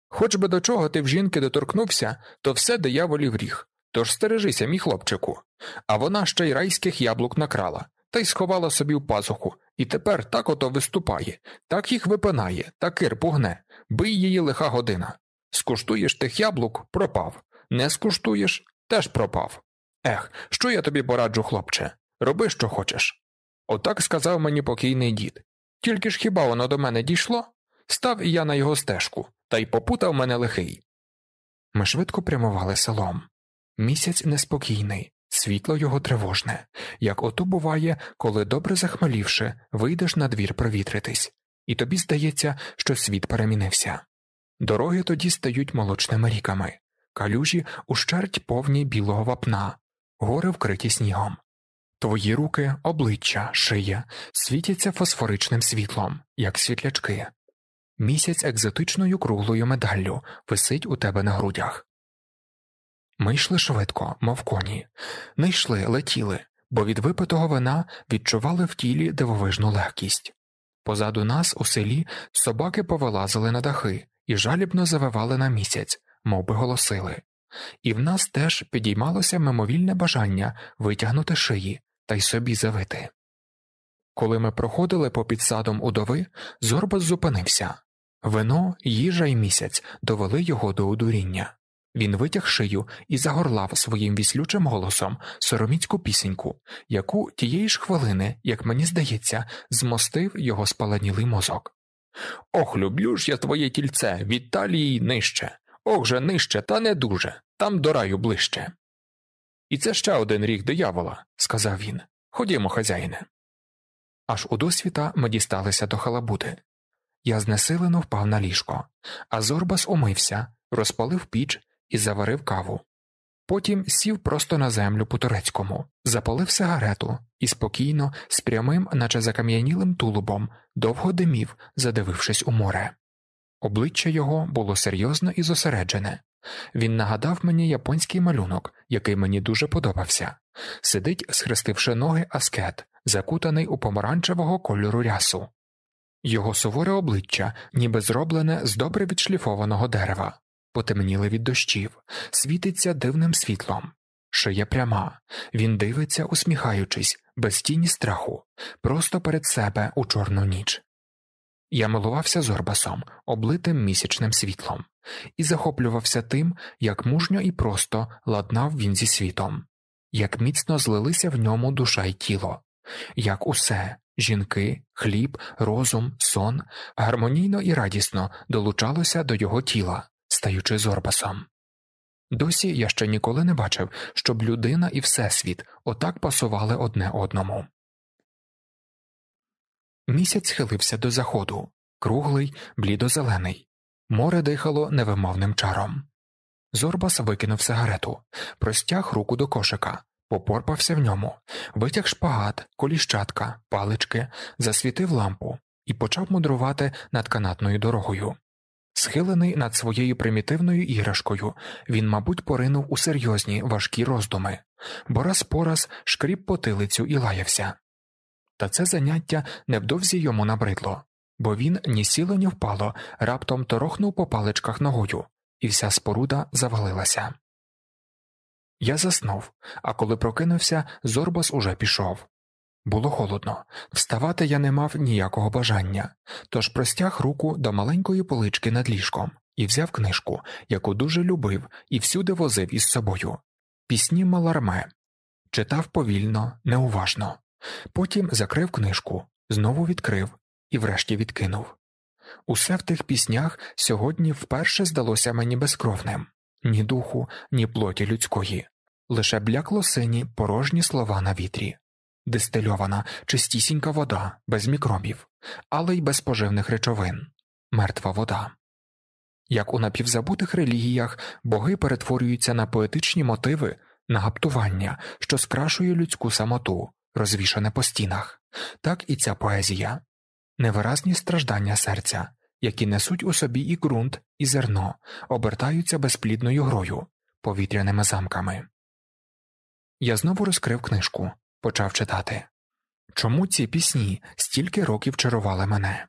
Хоч би до чого ти в жінки доторкнувся, то все дияволів ріг. Тож стережися, мій хлопчику. А вона ще й райських яблук накрала, та й сховала собі в пазуху, і тепер так ото виступає, так їх випинає, та кир пугне, бий її лиха година. Скуштуєш тих яблук, пропав, не скуштуєш, теж пропав. Ех, що я тобі пораджу, хлопче, роби, що хочеш. Отак сказав мені покійний дід, тільки ж хіба воно до мене дійшло? Став і я на його стежку, та й попутав мене лихий. Ми швидко прямували селом. Місяць неспокійний, світло його тривожне, як ото буває, коли, добре захмелівши, вийдеш на двір провітритись, і тобі здається, що світ перемінився. Дороги тоді стають молочними ріками, калюжі ущерть повні білого вапна, гори вкриті снігом. Твої руки, обличчя, шия світяться фосфоричним світлом, як світлячки. Місяць екзотичною круглою медаллю висить у тебе на грудях. Ми йшли швидко, мов коні, не йшли, летіли, бо від випитого вина відчували в тілі дивовижну легкість. Позаду нас у селі собаки повилазили на дахи і жалібно завивали на місяць, мов би голосили, і в нас теж підіймалося мимовільне бажання витягнути шиї, та й собі завити. Коли ми проходили по підсадом удови, зорба зупинився. Вино, їжа й місяць довели його до одуріння. Він витяг шию і загорлав своїм віслючим голосом сороміцьку пісеньку, яку тієї ж хвилини, як мені здається, змостив його спаланілий мозок. Ох, люблю ж я твоє тільце, від талії нижче, ох же нижче, та не дуже, там до раю ближче. І це ще один рік диявола, сказав він. Ходімо, хазяїне. Аж у досвіта ми дісталися до халабути. Я знесилено впав на ліжко, а Зорбас умився, розпалив піч і заварив каву. Потім сів просто на землю по турецькому, запалив сигарету і спокійно, з прямим, наче закам'янілим тулубом, довго димів, задивившись у море. Обличчя його було серйозно і зосереджене, він нагадав мені японський малюнок, який мені дуже подобався. Сидить, схрестивши ноги аскет, закутаний у помаранчевого кольору рясу. Його суворе обличчя, ніби зроблене з добре відшліфованого дерева, потемніли від дощів, світиться дивним світлом. Шия пряма, він дивиться, усміхаючись, без тіні страху, просто перед себе у чорну ніч. Я милувався зорбасом, облитим місячним світлом, і захоплювався тим, як мужньо і просто ладнав він зі світом, як міцно злилися в ньому душа й тіло, як усе жінки, хліб, розум, сон гармонійно і радісно долучалося до його тіла, стаючи зорбасом. Досі я ще ніколи не бачив, щоб людина і всесвіт отак пасували одне одному. Місяць схилився до заходу, круглий, блідозелений, море дихало невимовним чаром. Зорбас викинув сигарету, простяг руку до кошика, попорпався в ньому, витяг шпагат, коліщатка, палички, засвітив лампу і почав мудрувати над канатною дорогою. Схилений над своєю примітивною іграшкою, він, мабуть, поринув у серйозні важкі роздуми, бо раз по раз шкріп потилицю і лаявся. Та це заняття невдовзі йому набридло, бо він ні сіло, ні впало, раптом торохнув по паличках ногою, і вся споруда завалилася. Я заснув, а коли прокинувся, Зорбас уже пішов. Було холодно, вставати я не мав ніякого бажання, тож простяг руку до маленької полички над ліжком і взяв книжку, яку дуже любив і всюди возив із собою. Пісні Маларме читав повільно, неуважно. Потім закрив книжку, знову відкрив і врешті відкинув. Усе в тих піснях сьогодні вперше здалося мені безкровним ні духу, ні плоті людської, лише блякло сині порожні слова на вітрі, дистильована, чистісінька вода, без мікробів, але й без поживних речовин, мертва вода. Як у напівзабутих релігіях боги перетворюються на поетичні мотиви, на гаптування, що скрашує людську самоту, розвішане по стінах, так і ця поезія, невиразні страждання серця, які несуть у собі і ґрунт, і зерно, обертаються безплідною грою, повітряними замками. Я знову розкрив книжку, почав читати Чому ці пісні стільки років чарували мене?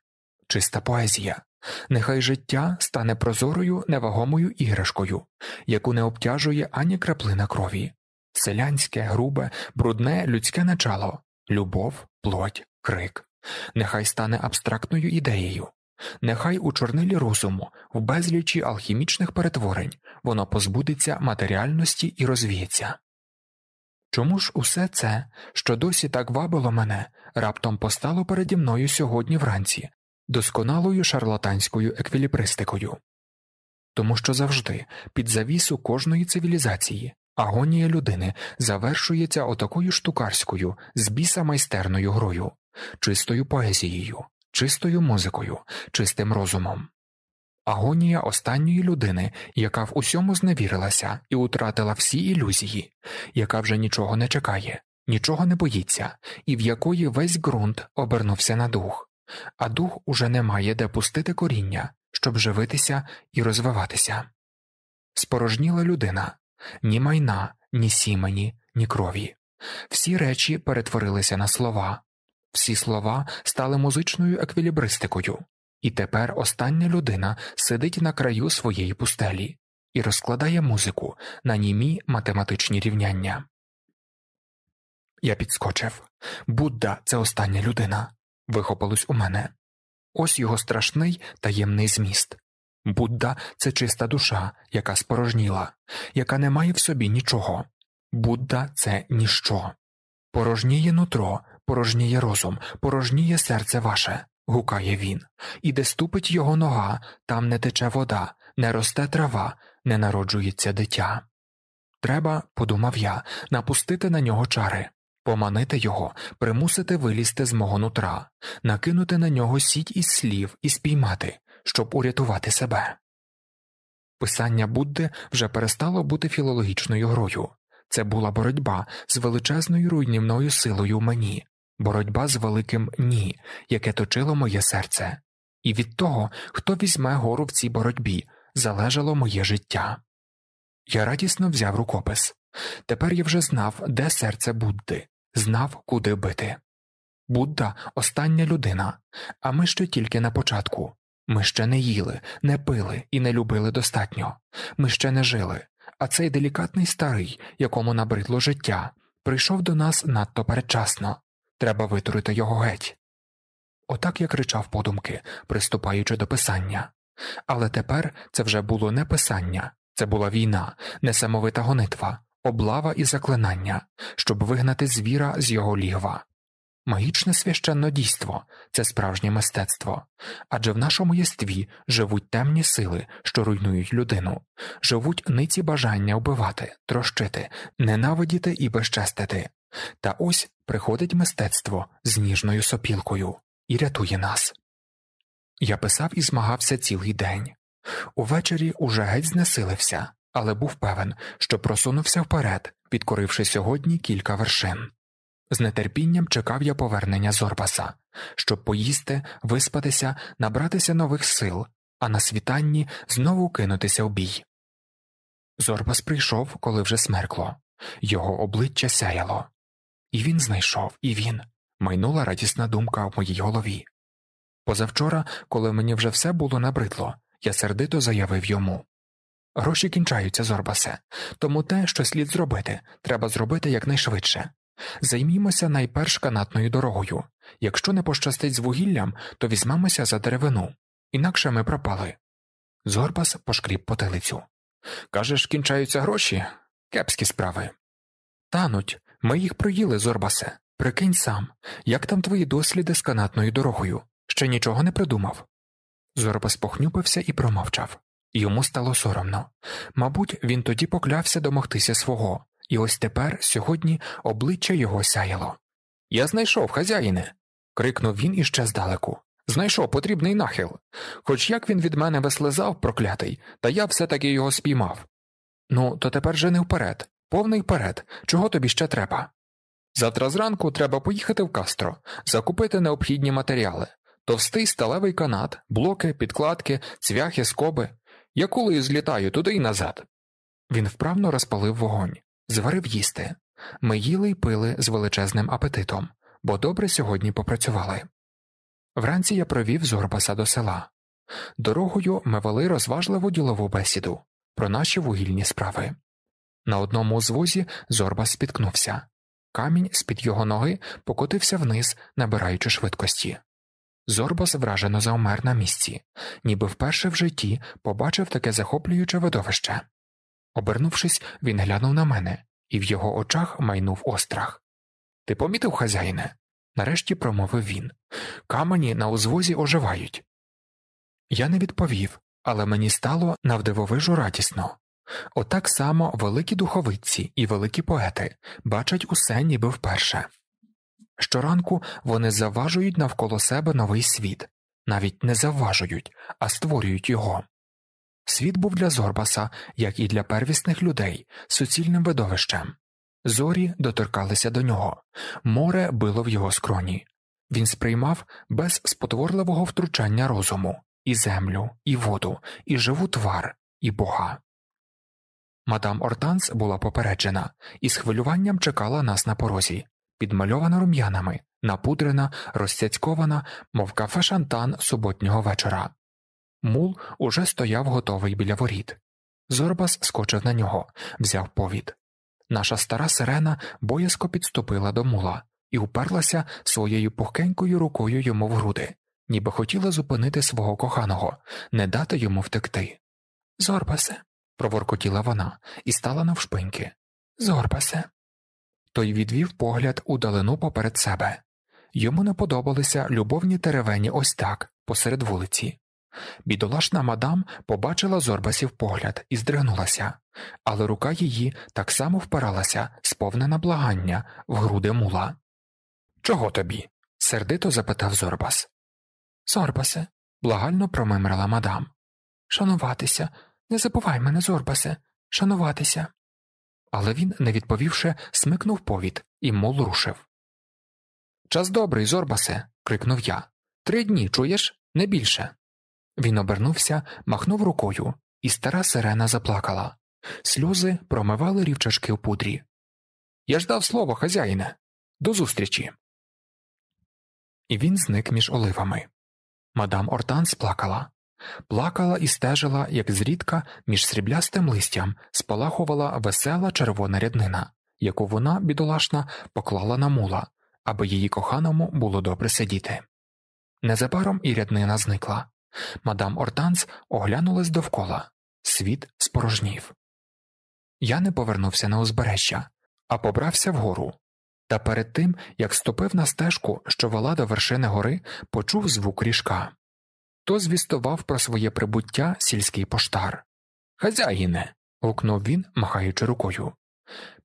Чиста поезія. Нехай життя стане прозорою невагомою іграшкою, яку не обтяжує ані краплина крові, селянське, грубе, брудне, людське начало, любов, плоть, крик. Нехай стане абстрактною ідеєю, нехай у чорнилі розуму, в безлічі алхімічних перетворень воно позбудеться матеріальності і розвіється. Чому ж усе це, що досі так вабило мене, раптом постало переді мною сьогодні вранці, досконалою шарлатанською еквілібристикою? Тому що завжди під завісу кожної цивілізації, Агонія людини завершується отакою штукарською, з біса майстерною грою, чистою поезією, чистою музикою, чистим розумом. Агонія останньої людини, яка в усьому зневірилася і утратила всі ілюзії, яка вже нічого не чекає, нічого не боїться, і в якої весь ґрунт обернувся на дух, а дух уже не має де пустити коріння, щоб живитися і розвиватися. Спорожніла людина, ні майна, ні сімені, ні крові. Всі речі перетворилися на слова, всі слова стали музичною еквілібристикою, і тепер остання людина сидить на краю своєї пустелі і розкладає музику на німі математичні рівняння. Я підскочив Будда це остання людина. Вихопилось у мене. Ось його страшний таємний зміст, Будда це чиста душа, яка спорожніла, яка не має в собі нічого. Будда це ніщо. Порожніє нутро, порожніє розум, порожніє серце ваше, гукає він, і де ступить його нога, там не тече вода, не росте трава, не народжується дитя. Треба, подумав я, напустити на нього чари, поманити його, примусити вилізти з мого нутра, накинути на нього сіть із слів і спіймати, щоб урятувати себе. Писання Будди вже перестало бути філологічною грою це була боротьба з величезною руйнівною силою в мені, боротьба з великим ні, яке точило моє серце, і від того, хто візьме гору в цій боротьбі, залежало моє життя. Я радісно взяв рукопис. Тепер я вже знав, де серце Будди, знав, куди бити. Будда остання людина, а ми ще тільки на початку. Ми ще не їли, не пили і не любили достатньо, ми ще не жили, а цей делікатний старий, якому набридло життя, прийшов до нас надто передчасно треба витурити його геть. Отак я кричав подумки, приступаючи до писання. Але тепер це вже було не писання, це була війна, несамовита гонитва, облава і заклинання, щоб вигнати звіра з його лігва, Магічне священно дійство це справжнє мистецтво, адже в нашому єстві живуть темні сили, що руйнують людину, живуть ниці бажання вбивати, трощити, ненавидіти і безчестити. Та ось приходить мистецтво з ніжною сопілкою і рятує нас. Я писав і змагався цілий день. Увечері уже геть знесилився, але був певен, що просунувся вперед, підкоривши сьогодні кілька вершин. З нетерпінням чекав я повернення Зорбаса, щоб поїсти, виспатися, набратися нових сил, а на світанні знову кинутися в бій. Зорбас прийшов, коли вже смеркло, його обличчя сяяло. І він знайшов, і він. Майнула радісна думка в моїй голові. Позавчора, коли мені вже все було набридло, я сердито заявив йому Гроші кінчаються, Зорбасе, тому те, що слід зробити, треба зробити якнайшвидше. Займімося найперш канатною дорогою. Якщо не пощастить з вугіллям, то візьмемося за деревину, інакше ми пропали. Зорбас пошкріб потилицю. Кажеш, кінчаються гроші? Кепські справи. Тануть, ми їх проїли, Зорбасе. Прикинь сам, як там твої досліди з канатною дорогою. Ще нічого не придумав. Зорбас похнюпився і промовчав. Йому стало соромно. Мабуть, він тоді поклявся домогтися свого, і ось тепер, сьогодні, обличчя його сяяло. Я знайшов, хазяїне. крикнув він іще здалеку. Знайшов потрібний нахил. Хоч як він від мене вислизав, проклятий, та я все таки його спіймав. Ну, то тепер же не вперед, повний вперед, чого тобі ще треба? Завтра зранку треба поїхати в кастро, закупити необхідні матеріали товстий сталевий канат, блоки, підкладки, цвяхи, скоби. Я кулею злітаю туди і назад. Він вправно розпалив вогонь зварив їсти. Ми їли й пили з величезним апетитом, бо добре сьогодні попрацювали. Вранці я провів зорбаса до села. Дорогою ми вели розважливу ділову бесіду про наші вугільні справи. На одному з возі зорбас спіткнувся. Камінь з під його ноги покотився вниз, набираючи швидкості. Зорбас вражено завмер на місці, ніби вперше в житті побачив таке захоплююче видовище. Обернувшись, він глянув на мене, і в його очах майнув острах. Ти помітив, хазяїне? нарешті промовив він. Камені на узвозі оживають. Я не відповів, але мені стало навдивовижу радісно. Отак само великі духовиці і великі поети бачать усе ніби вперше. Щоранку вони заважують навколо себе новий світ, навіть не заважують, а створюють його. Світ був для Зорбаса, як і для первісних людей, суцільним видовищем. Зорі доторкалися до нього, море било в його скроні. Він сприймав без спотворливого втручання розуму і землю, і воду, і живу твар, і бога. Мадам Ортанс була попереджена і з хвилюванням чекала нас на порозі, підмальована рум'янами, напудрена, розцяцькована, мов кафе шантан суботнього вечора. Мул уже стояв готовий біля воріт. Зорбас скочив на нього, взяв повід. Наша стара сирена боязко підступила до мула і уперлася своєю пухкенькою рукою йому в груди, ніби хотіла зупинити свого коханого, не дати йому втекти. Зорбасе. проворкотіла вона і стала навшпиньки. Зорбасе. Той відвів погляд удалину поперед себе. Йому не подобалися любовні теревені ось так, посеред вулиці. Бідолашна мадам побачила зорбасів погляд і здригнулася, але рука її так само впиралася, сповнена благання, в груди мула. Чого тобі? сердито запитав зорбас. Зорбасе, благально промимрила мадам. Шануватися, не забувай мене, зорбасе, шануватися. Але він, не відповівши, смикнув повід і мол рушив. Час добрий, зорбасе. крикнув я. Три дні чуєш, не більше. Він обернувся, махнув рукою, і стара сирена заплакала. Сльози промивали рівчашки у пудрі. Я ждав слова, хазяїне. До зустрічі. І він зник між оливами. Мадам Ортан сплакала. Плакала і стежила, як зрідка, між сріблястим листям спалахувала весела червона ряднина, яку вона, бідолашна, поклала на мула, аби її коханому було добре сидіти. Незабаром і ряднина зникла. Мадам Ортанс оглянулась довкола, світ спорожнів. Я не повернувся на узбережжя, а побрався вгору. Та перед тим, як ступив на стежку, що вела до вершини гори, почув звук ріжка. То звістував про своє прибуття сільський поштар. Хазяїне. гукнув він, махаючи рукою.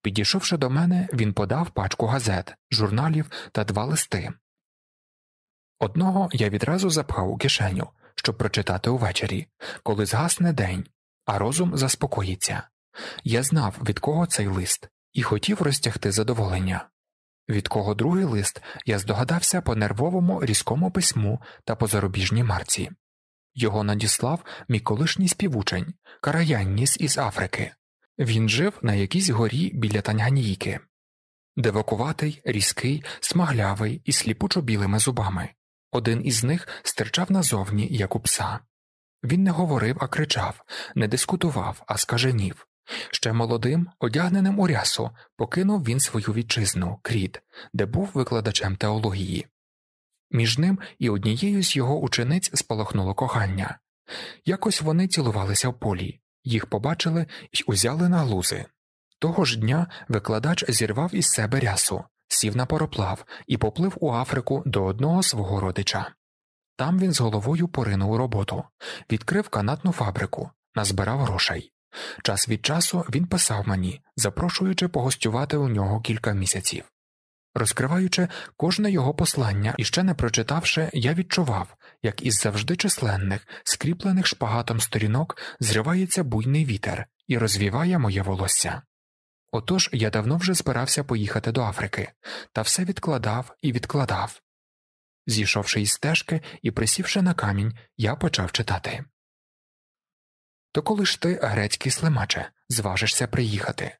Підійшовши до мене, він подав пачку газет, журналів та два листи. Одного я відразу запхав у кишеню, щоб прочитати увечері, коли згасне день, а розум заспокоїться. Я знав, від кого цей лист, і хотів розтягти задоволення. Від кого другий лист я здогадався по нервовому різкому письму та по зарубіжній марці. Його надіслав мій колишній співучень, Караянніс із Африки. Він жив на якійсь горі біля Танганійки. Девакуватий, різкий, смаглявий і сліпучо білими зубами, один із них стирчав назовні, як у пса. Він не говорив, а кричав, не дискутував, а скаженів. Ще молодим, одягненим у рясу, покинув він свою вітчизну кріт, де був викладачем теології. Між ним і однією з його учениць спалахнуло кохання. Якось вони цілувалися в полі, їх побачили і узяли на лузи. Того ж дня викладач зірвав із себе рясу, сів на пароплав і поплив у Африку до одного свого родича. Там він з головою поринув роботу, відкрив канатну фабрику, назбирав грошей. Час від часу він писав мені, запрошуючи погостювати у нього кілька місяців. Розкриваючи кожне його послання і ще не прочитавши, я відчував, як із завжди численних, скріплених шпагатом сторінок зривається буйний вітер і розвіває моє волосся. Отож я давно вже збирався поїхати до Африки, та все відкладав і відкладав. Зійшовши із стежки і присівши на камінь, я почав читати. То коли ж ти, грецький слимаче, зважишся приїхати?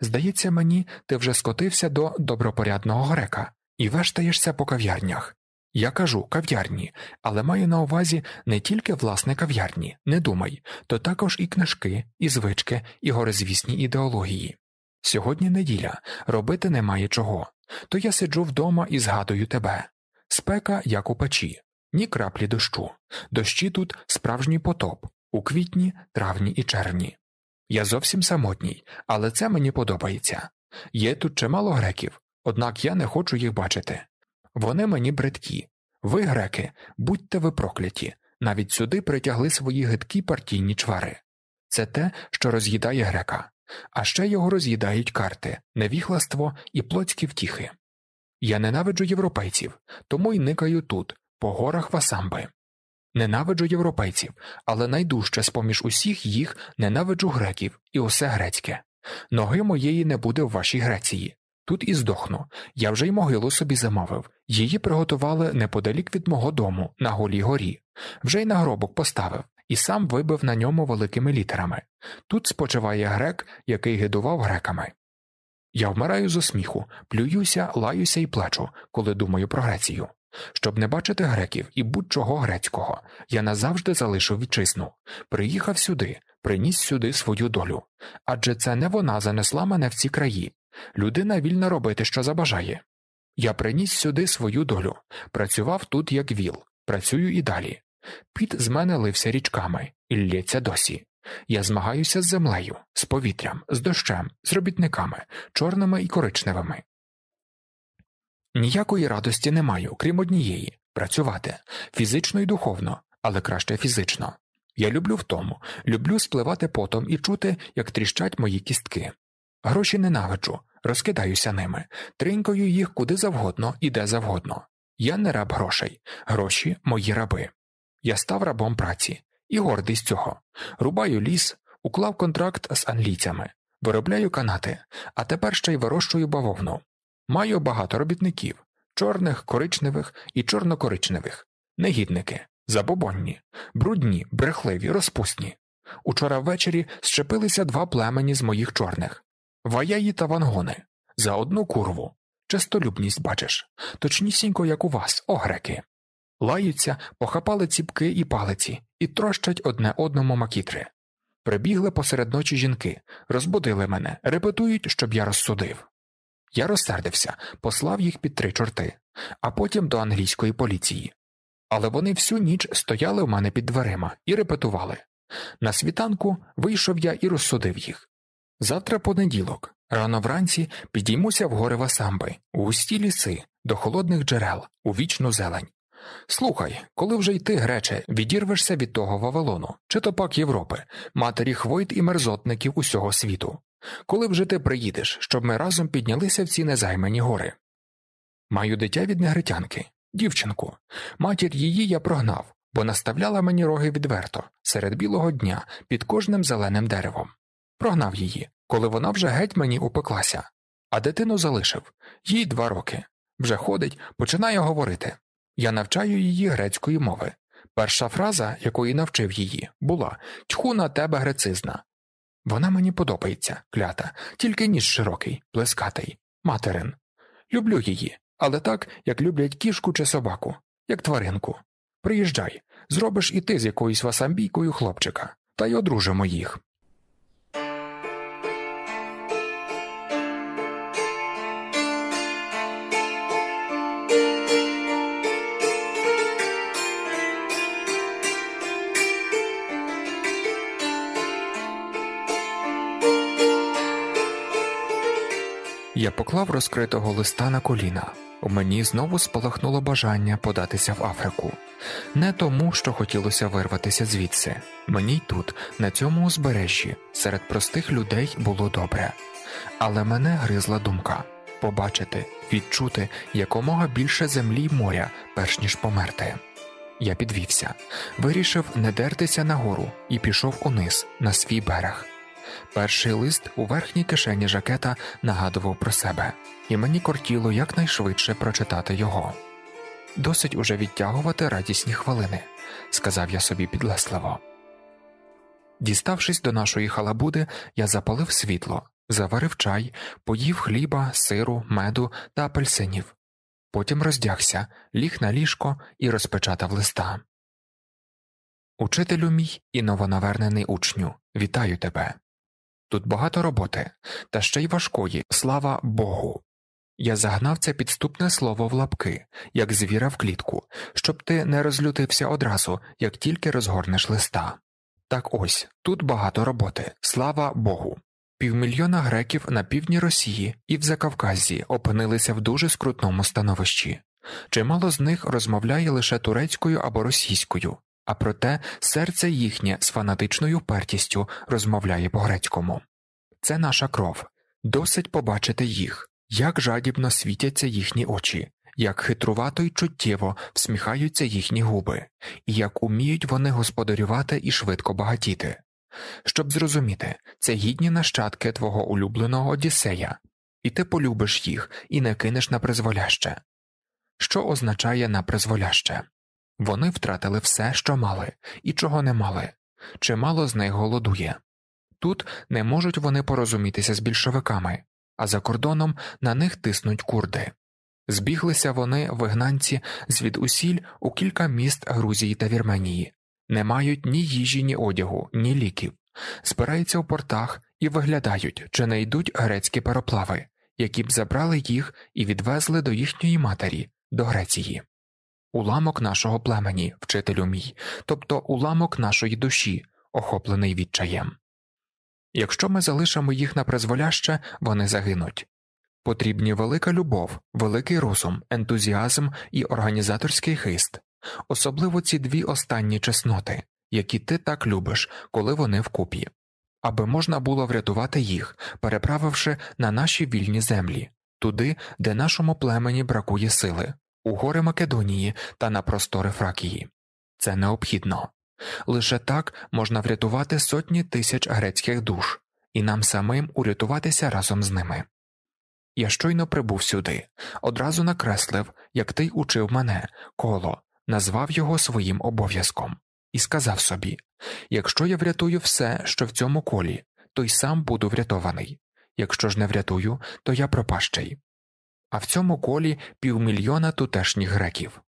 Здається мені, ти вже скотився до добропорядного грека і вештаєшся по кав'ярнях. Я кажу кав'ярні, але маю на увазі не тільки власне кав'ярні, не думай, то також і книжки, і звички, і горизвісні ідеології. Сьогодні неділя, робити немає чого, то я сиджу вдома і згадую тебе. Спека, як у печі, ні краплі дощу. Дощі тут справжній потоп у квітні, травні і червні. Я зовсім самотній, але це мені подобається. Є тут чимало греків, однак я не хочу їх бачити. Вони мені бридкі. Ви, греки, будьте ви прокляті, навіть сюди притягли свої гидкі партійні чвари. Це те, що роз'їдає грека а ще його роз'їдають карти, невігластво і плотські втіхи. Я ненавиджу європейців, тому й никаю тут, по горах Васамби. Ненавиджу європейців, але найдужче з поміж усіх їх ненавиджу греків і усе грецьке. Ноги моєї не буде в вашій Греції. Тут і здохну. Я вже й могилу собі замовив. Її приготували неподалік від мого дому на голій горі, вже й на гробок поставив, і сам вибив на ньому великими літерами тут спочиває грек, який гидував греками. Я вмираю зо сміху, плююся, лаюся і плачу, коли думаю про Грецію. Щоб не бачити греків і будь чого грецького, я назавжди залишу вітчизну, приїхав сюди, приніс сюди свою долю. Адже це не вона занесла мене в ці краї. Людина вільна робити, що забажає. Я приніс сюди свою долю, працював тут як віл, працюю і далі. Піт з мене лився річками і лється досі. Я змагаюся з землею, з повітрям, з дощем, з робітниками, чорними і коричневими. Ніякої радості не маю, крім однієї працювати фізично і духовно, але краще фізично. Я люблю втому, люблю спливати потом і чути, як тріщать мої кістки. Гроші ненавиджу, розкидаюся ними, тринькаю їх куди завгодно і де завгодно. Я не раб грошей, гроші мої раби. Я став рабом праці і гордий з цього. Рубаю ліс, уклав контракт з англійцями, виробляю канати, а тепер ще й вирощую бавовну. Маю багато робітників чорних, коричневих і чорнокоричневих, негідники, забобонні, брудні, брехливі, розпусні. Учора ввечері щепилися два племені з моїх чорних ваяї та вангони. За одну курву. Честолюбність бачиш, точнісінько, як у вас, о греки лаються, похапали ціпки і палиці і трощать одне одному макітри. Прибігли посеред ночі жінки, розбудили мене, репетують, щоб я розсудив. Я розсердився, послав їх під три чорти, а потім до англійської поліції. Але вони всю ніч стояли в мене під дверима і репетували. На світанку вийшов я і розсудив їх. Завтра понеділок, рано вранці підіймуся в гори Васамби, у густі ліси, до холодних джерел, у вічну зелень. Слухай, коли вже й ти, грече, відірвешся від того Вавилону, чи то пак Європи, матері хвойт і мерзотників усього світу, коли вже ти приїдеш, щоб ми разом піднялися в ці незаймані гори. Маю дитя від негритянки, дівчинку, матір її я прогнав, бо наставляла мені роги відверто, серед білого дня, під кожним зеленим деревом. Прогнав її, коли вона вже геть мені упеклася, а дитину залишив їй два роки. Вже ходить, починає говорити. Я навчаю її грецької мови. Перша фраза, якої навчив її, була Тьху на тебе грецизна. Вона мені подобається, клята, тільки ніж широкий, плескатий, материн. Люблю її, але так, як люблять кішку чи собаку, як тваринку. Приїжджай, зробиш і ти з якоюсь васамбійкою хлопчика, та й одружимо їх. Я поклав розкритого листа на коліна. У мені знову спалахнуло бажання податися в Африку, не тому, що хотілося вирватися звідси. Мені й тут, на цьому узбережжі, серед простих людей було добре, але мене гризла думка побачити, відчути якомога більше землі й моря, перш ніж померти. Я підвівся, вирішив не дертися нагору і пішов униз на свій берег. Перший лист у верхній кишені жакета нагадував про себе, і мені кортіло якнайшвидше прочитати його. Досить уже відтягувати радісні хвилини, сказав я собі підлесливо. Діставшись до нашої халабуди, я запалив світло, заварив чай, поїв хліба, сиру, меду та апельсинів. Потім роздягся, ліг на ліжко і розпечатав листа. Учителю мій і новонавернений учню, вітаю тебе. Тут багато роботи, та ще й важкої, слава Богу. Я загнав це підступне слово в лапки, як звіра в клітку, щоб ти не розлютився одразу, як тільки розгорнеш листа. Так ось тут багато роботи, слава Богу. Півмільйона греків на півдні Росії і в Закавказі опинилися в дуже скрутному становищі. Чимало з них розмовляє лише турецькою або російською, а проте серце їхнє з фанатичною пертістю розмовляє по грецькому. Це наша кров. Досить побачити їх, як жадібно світяться їхні очі, як хитрувато й чуттєво всміхаються їхні губи, і як уміють вони господарювати і швидко багатіти. Щоб зрозуміти, це гідні нащадки твого улюбленого Одіссея, і ти полюбиш їх і не кинеш на призволяще. Що означає на призволяще? Вони втратили все, що мали, і чого не мали, чимало з них голодує. Тут не можуть вони порозумітися з більшовиками, а за кордоном на них тиснуть курди. Збіглися вони, вигнанці, звідусіль у кілька міст Грузії та Вірменії, не мають ні їжі, ні одягу, ні ліків, збираються у портах і виглядають, чи не йдуть грецькі пароплави, які б забрали їх і відвезли до їхньої матері, до Греції уламок нашого племені, вчителю мій, тобто уламок нашої душі, охоплений відчаєм. Якщо ми залишимо їх на призволяще, вони загинуть. Потрібні велика любов, великий розум, ентузіазм і організаторський хист, особливо ці дві останні чесноти, які ти так любиш, коли вони вкупі, аби можна було врятувати їх, переправивши на наші вільні землі, туди, де нашому племені бракує сили, у гори Македонії та на простори Фракії. Це необхідно. Лише так можна врятувати сотні тисяч грецьких душ і нам самим урятуватися разом з ними. Я щойно прибув сюди, одразу накреслив, як ти учив мене коло, назвав його своїм обов'язком, і сказав собі якщо я врятую все, що в цьому колі, то й сам буду врятований, якщо ж не врятую, то я пропащий а в цьому колі півмільйона тутешніх греків.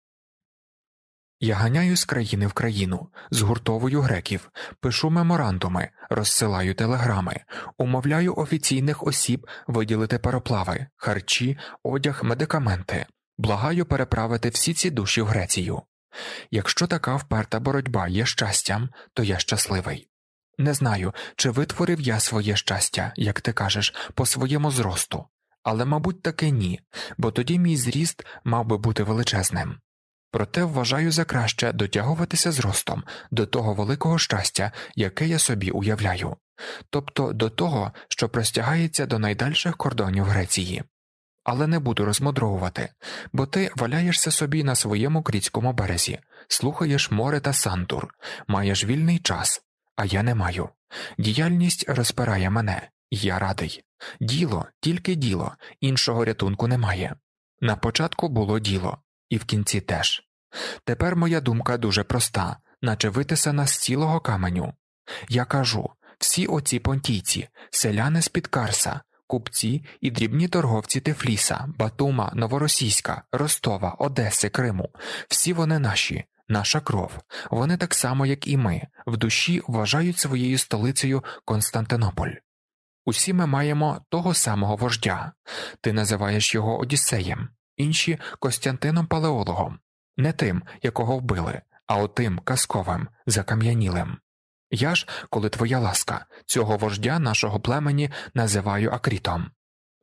Я ганяю з країни в країну, згуртовую греків, пишу меморандуми, розсилаю телеграми, умовляю офіційних осіб виділити пароплави, харчі, одяг, медикаменти, благаю переправити всі ці душі в Грецію. Якщо така вперта боротьба є щастям, то я щасливий. Не знаю, чи витворив я своє щастя, як ти кажеш, по своєму зросту, але, мабуть, таки ні, бо тоді мій зріст мав би бути величезним. Проте вважаю за краще дотягуватися зростом до того великого щастя, яке я собі уявляю, тобто до того, що простягається до найдальших кордонів Греції. Але не буду розмодровувати, бо ти валяєшся собі на своєму кріцькому березі, слухаєш море та сантур, маєш вільний час, а я не маю. Діяльність розпирає мене, я радий. Діло, тільки діло, іншого рятунку немає. На початку було діло, і в кінці теж. Тепер моя думка дуже проста, наче витисана з цілого каменю. Я кажу всі оці понтійці, селяни з під Карса, купці і дрібні торговці Тефліса, Батума, Новоросійська, Ростова, Одеси, Криму, всі вони наші, наша кров, вони так само, як і ми, в душі вважають своєю столицею Константинополь. Усі ми маємо того самого вождя ти називаєш його Одіссеєм, інші Костянтином Палеологом, не тим, якого вбили, а отим казковим, закам'янілим. Я ж, коли твоя ласка, цього вождя нашого племені називаю акрітом.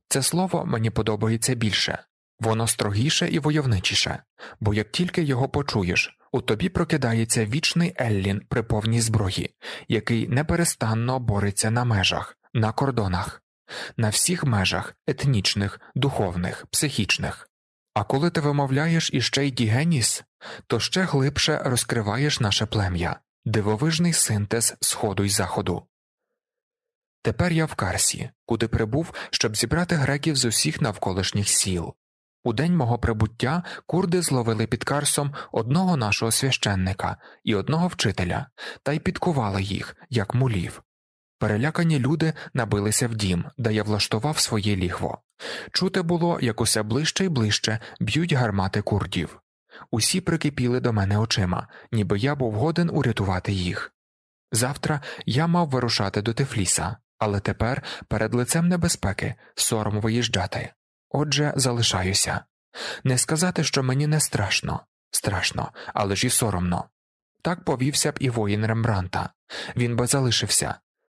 Це слово мені подобається більше, воно строгіше і войовничіше, бо як тільки його почуєш, у тобі прокидається вічний Еллін при повній зброї, який неперестанно бореться на межах, на кордонах, на всіх межах етнічних, духовних, психічних. А коли ти вимовляєш іще й дігеніс, то ще глибше розкриваєш наше плем'я, дивовижний синтез сходу й заходу. Тепер я в Карсі, куди прибув, щоб зібрати греків з усіх навколишніх сіл. У день мого прибуття курди зловили під Карсом одного нашого священника і одного вчителя та й підкували їх, як мулів. Перелякані люди набилися в дім, де я влаштував своє лігво. Чути було, як усе ближче і ближче б'ють гармати курдів. Усі прикипіли до мене очима, ніби я був годен урятувати їх. Завтра я мав вирушати до Тефліса, але тепер перед лицем небезпеки сором виїжджати. Отже, залишаюся. Не сказати, що мені не страшно, страшно, але ж і соромно. Так повівся б і воїн Рембранта. Він би залишився,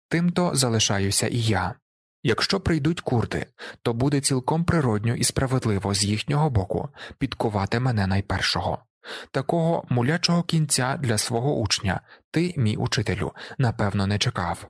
Тимто залишаюся і я. Якщо прийдуть курди, то буде цілком природньо і справедливо з їхнього боку підкувати мене найпершого. Такого мулячого кінця для свого учня ти, мій учителю, напевно, не чекав.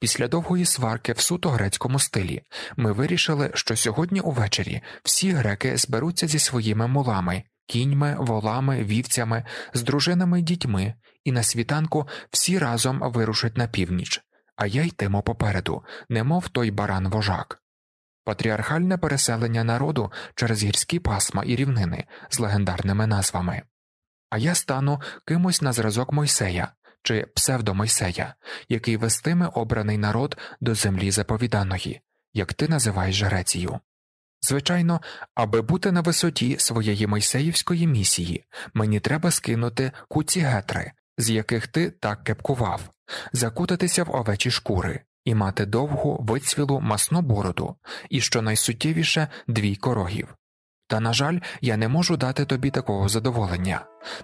Після довгої сварки в суто грецькому стилі ми вирішили, що сьогодні увечері всі греки зберуться зі своїми мулами, кіньми, волами, вівцями, з дружинами й дітьми, і на світанку всі разом вирушать на північ а я йтиму попереду, немов той баран вожак. Патріархальне переселення народу через гірські пасма і рівнини з легендарними назвами. А я стану кимось на зразок Мойсея чи псевдомойсея, який вестиме обраний народ до землі заповіданої, як ти називаєш Грецію. Звичайно, аби бути на висоті своєї мойсеївської місії, мені треба скинути куці гетри, з яких ти так кепкував, закутатися в овечі шкури і мати довгу вицвілу масну бороду і, що найсуттєвіше, двійко рогів. Та, на жаль, я не можу дати тобі такого задоволення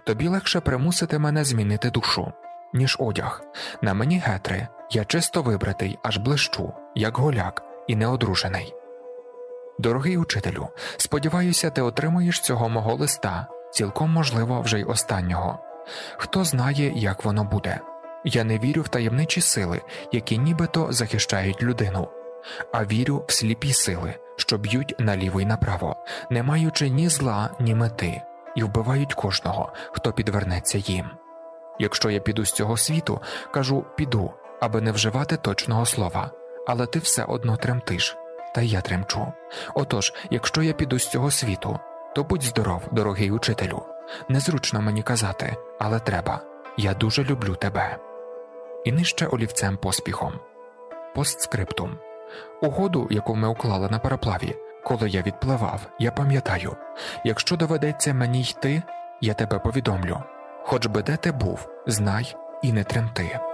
тобі легше примусити мене змінити душу, ніж одяг. На мені гетри, я чисто вибратий, аж блищу, як голяк, і неодружений. Дорогий учителю, сподіваюся, ти отримуєш цього мого листа, цілком можливо, вже й останнього. Хто знає, як воно буде. Я не вірю в таємничі сили, які нібито захищають людину, а вірю в сліпі сили, що б'ють наліво й направо, не маючи ні зла, ні мети, і вбивають кожного, хто підвернеться їм. Якщо я піду з цього світу, кажу піду, аби не вживати точного слова, але ти все одно тремтиш, та я тремчу. Отож, якщо я піду з цього світу, то будь здоров, дорогий учителю. Незручно мені казати, але треба. Я дуже люблю тебе і нижче олівцем поспіхом. Постскриптум. Угоду, яку ми уклали на параплаві, коли я відпливав, я пам'ятаю якщо доведеться мені йти, я тебе повідомлю. Хоч би де ти був, знай і не тремти.